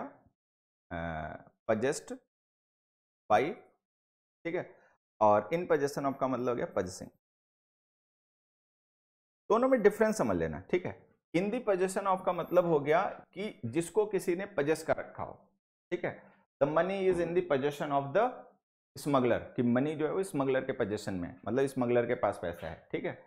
पजेस्ट बाई ठीक है और इन पजेशन ऑफ का मतलब हो गया पजसिंग दोनों में डिफरेंस समझ लेना ठीक है इन दी पजेशन ऑफ का मतलब हो गया कि जिसको किसी ने पजेस कर रखा हो ठीक है the money is in the possession of the smuggler कि मनी जो है वो स्मगलर के पोजेशन में है मतलब स्मगलर के पास पैसा है ठीक है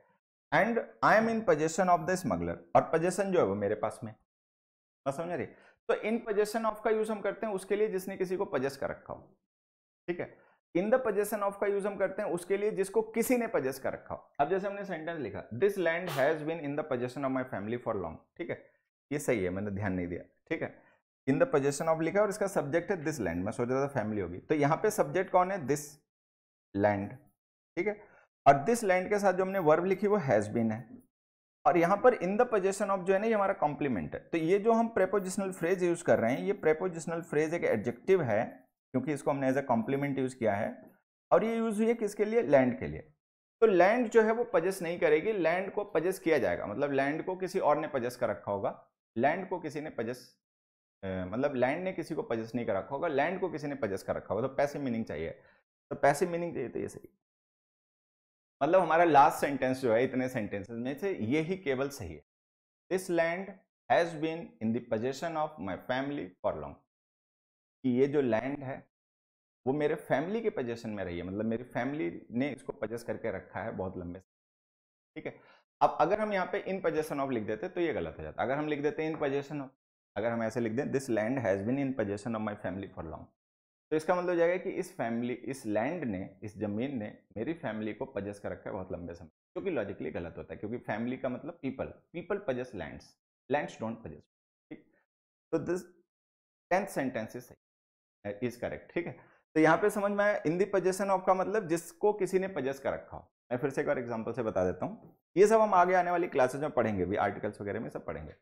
and I am in possession of the smuggler और पोजेशन जो है वो मेरे पास में ना समझ रही तो इन पोजेशन ऑफ का यूज हम करते हैं उसके लिए जिसने किसी को पजेस कर रखा हो ठीक है इन द पोजेशन ऑफ का यूज हम करते हैं उसके लिए जिसको किसी ने पजेस कर रखा हो अब जैसे हमने सेंटेंस लिखा this land has been in the possession of my family for long ठीक है ये सही है मैंने ध्यान नहीं दिया ठीक है इन द पोजेशन ऑफ लिखा है और इसका सब्जेक्ट है दिस लैंड मैं सोच रहा था फैमिली होगी तो यहाँ पे सब्जेक्ट कौन है दिस लैंड ठीक है और दिस लैंड के साथ जो हमने वर्ब लिखी वो हैज़ बीन है और यहाँ पर इन द पोजेशन ऑफ जो है ना ये हमारा कॉम्प्लीमेंट है तो ये जो हम प्रेपोजिशनल फ्रेज यूज़ कर रहे हैं ये प्रेपोजिशनल फ्रेज एक एडजेक्टिव है क्योंकि इसको हमने एज ए कॉम्प्लीमेंट यूज़ किया है और ये यूज़ हुई है किसके लिए लैंड के लिए तो लैंड जो है वो पजेस नहीं करेगी लैंड को पजेस किया जाएगा मतलब लैंड को किसी और ने पजेस कर रखा होगा लैंड को किसी ने पजेस मतलब लैंड ने किसी को पजस नहीं कर रखा होगा लैंड को किसी ने पजस कर रखा होगा तो पैसे मीनिंग चाहिए तो पैसे मीनिंग चाहिए तो ये सही मतलब हमारा लास्ट सेंटेंस जो है इतने सेंटेंसेस में से ये ही केवल सही है this land has been in the possession of my family for long कि ये जो लैंड है वो मेरे फैमिली के पजेशन में रही है मतलब मेरी फैमिली ने इसको पजेस करके रखा है बहुत लंबे ठीक है अब अगर हम यहाँ पे इन पजेशन ऑफ लिख देते तो ये गलत हो जाता अगर हम लिख देते इन पजेशन ऑफ अगर हम ऐसे लिख दें this land has been in possession of my family for long तो इसका मतलब हो जाएगा कि इस फैमिली इस लैंड ने इस ज़मीन ने मेरी फैमिली को पजस कर रखा है बहुत लंबे समय क्योंकि लॉजिकली गलत होता है क्योंकि फैमिली का मतलब people people possess lands lands don't possess ठीक तो दिस टेंथ सेंटेंस इज सही इज करेक्ट ठीक है तो यहाँ पे समझ में इन दी पजेशन ऑफ का मतलब जिसको किसी ने पजस कर रखा हो मैं फिर से एक बार एग्जाम्पल से बता देता हूँ ये सब हम आगे आने वाली क्लासेज में पढ़ेंगे भी आर्टिकल्स वगैरह में सब पढ़ेंगे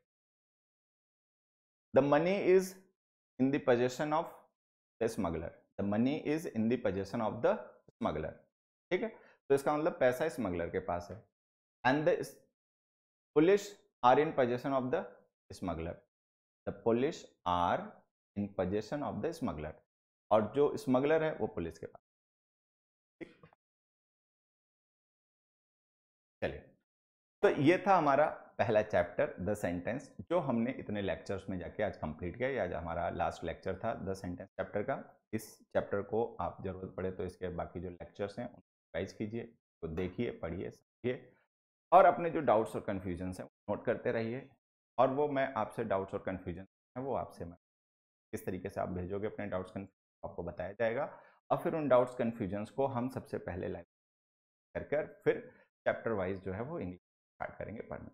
the money is in the possession of the smuggler the money is in the possession of the smuggler ठीक है तो इसका मतलब पैसा स्मगलर के पास है and the police are in possession of the smuggler the police are in possession of the smuggler और जो स्मगलर है वो पुलिस के पास चलिए तो ये था हमारा पहला चैप्टर द सेंटेंस जो हमने इतने लेक्चर्स में जाके आज कंप्लीट किया आज हमारा लास्ट लेक्चर था द सेंटेंस चैप्टर का इस चैप्टर को आप जरूरत पड़े तो इसके बाकी जो लेक्चर्स हैं उनको रिवाइज कीजिए तो देखिए पढ़िए समझिए और अपने जो डाउट्स और कन्फ्यूजन हैं नोट करते रहिए और वो मैं आपसे डाउट्स और कन्फ्यूजन है वो आपसे मैं किस तरीके से आप भेजोगे अपने डाउट्स कन्फ्यूजन आपको बताया जाएगा और फिर उन डाउट्स कन्फ्यूजन्स को हम सबसे पहले लाइव कर कर फिर चैप्टर वाइज जो है वो इंग्लिश स्टार्ट करेंगे पढ़ना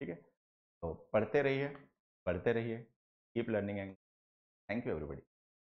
ठीक है तो पढ़ते रहिए पढ़ते रहिए keep learning and thank you everybody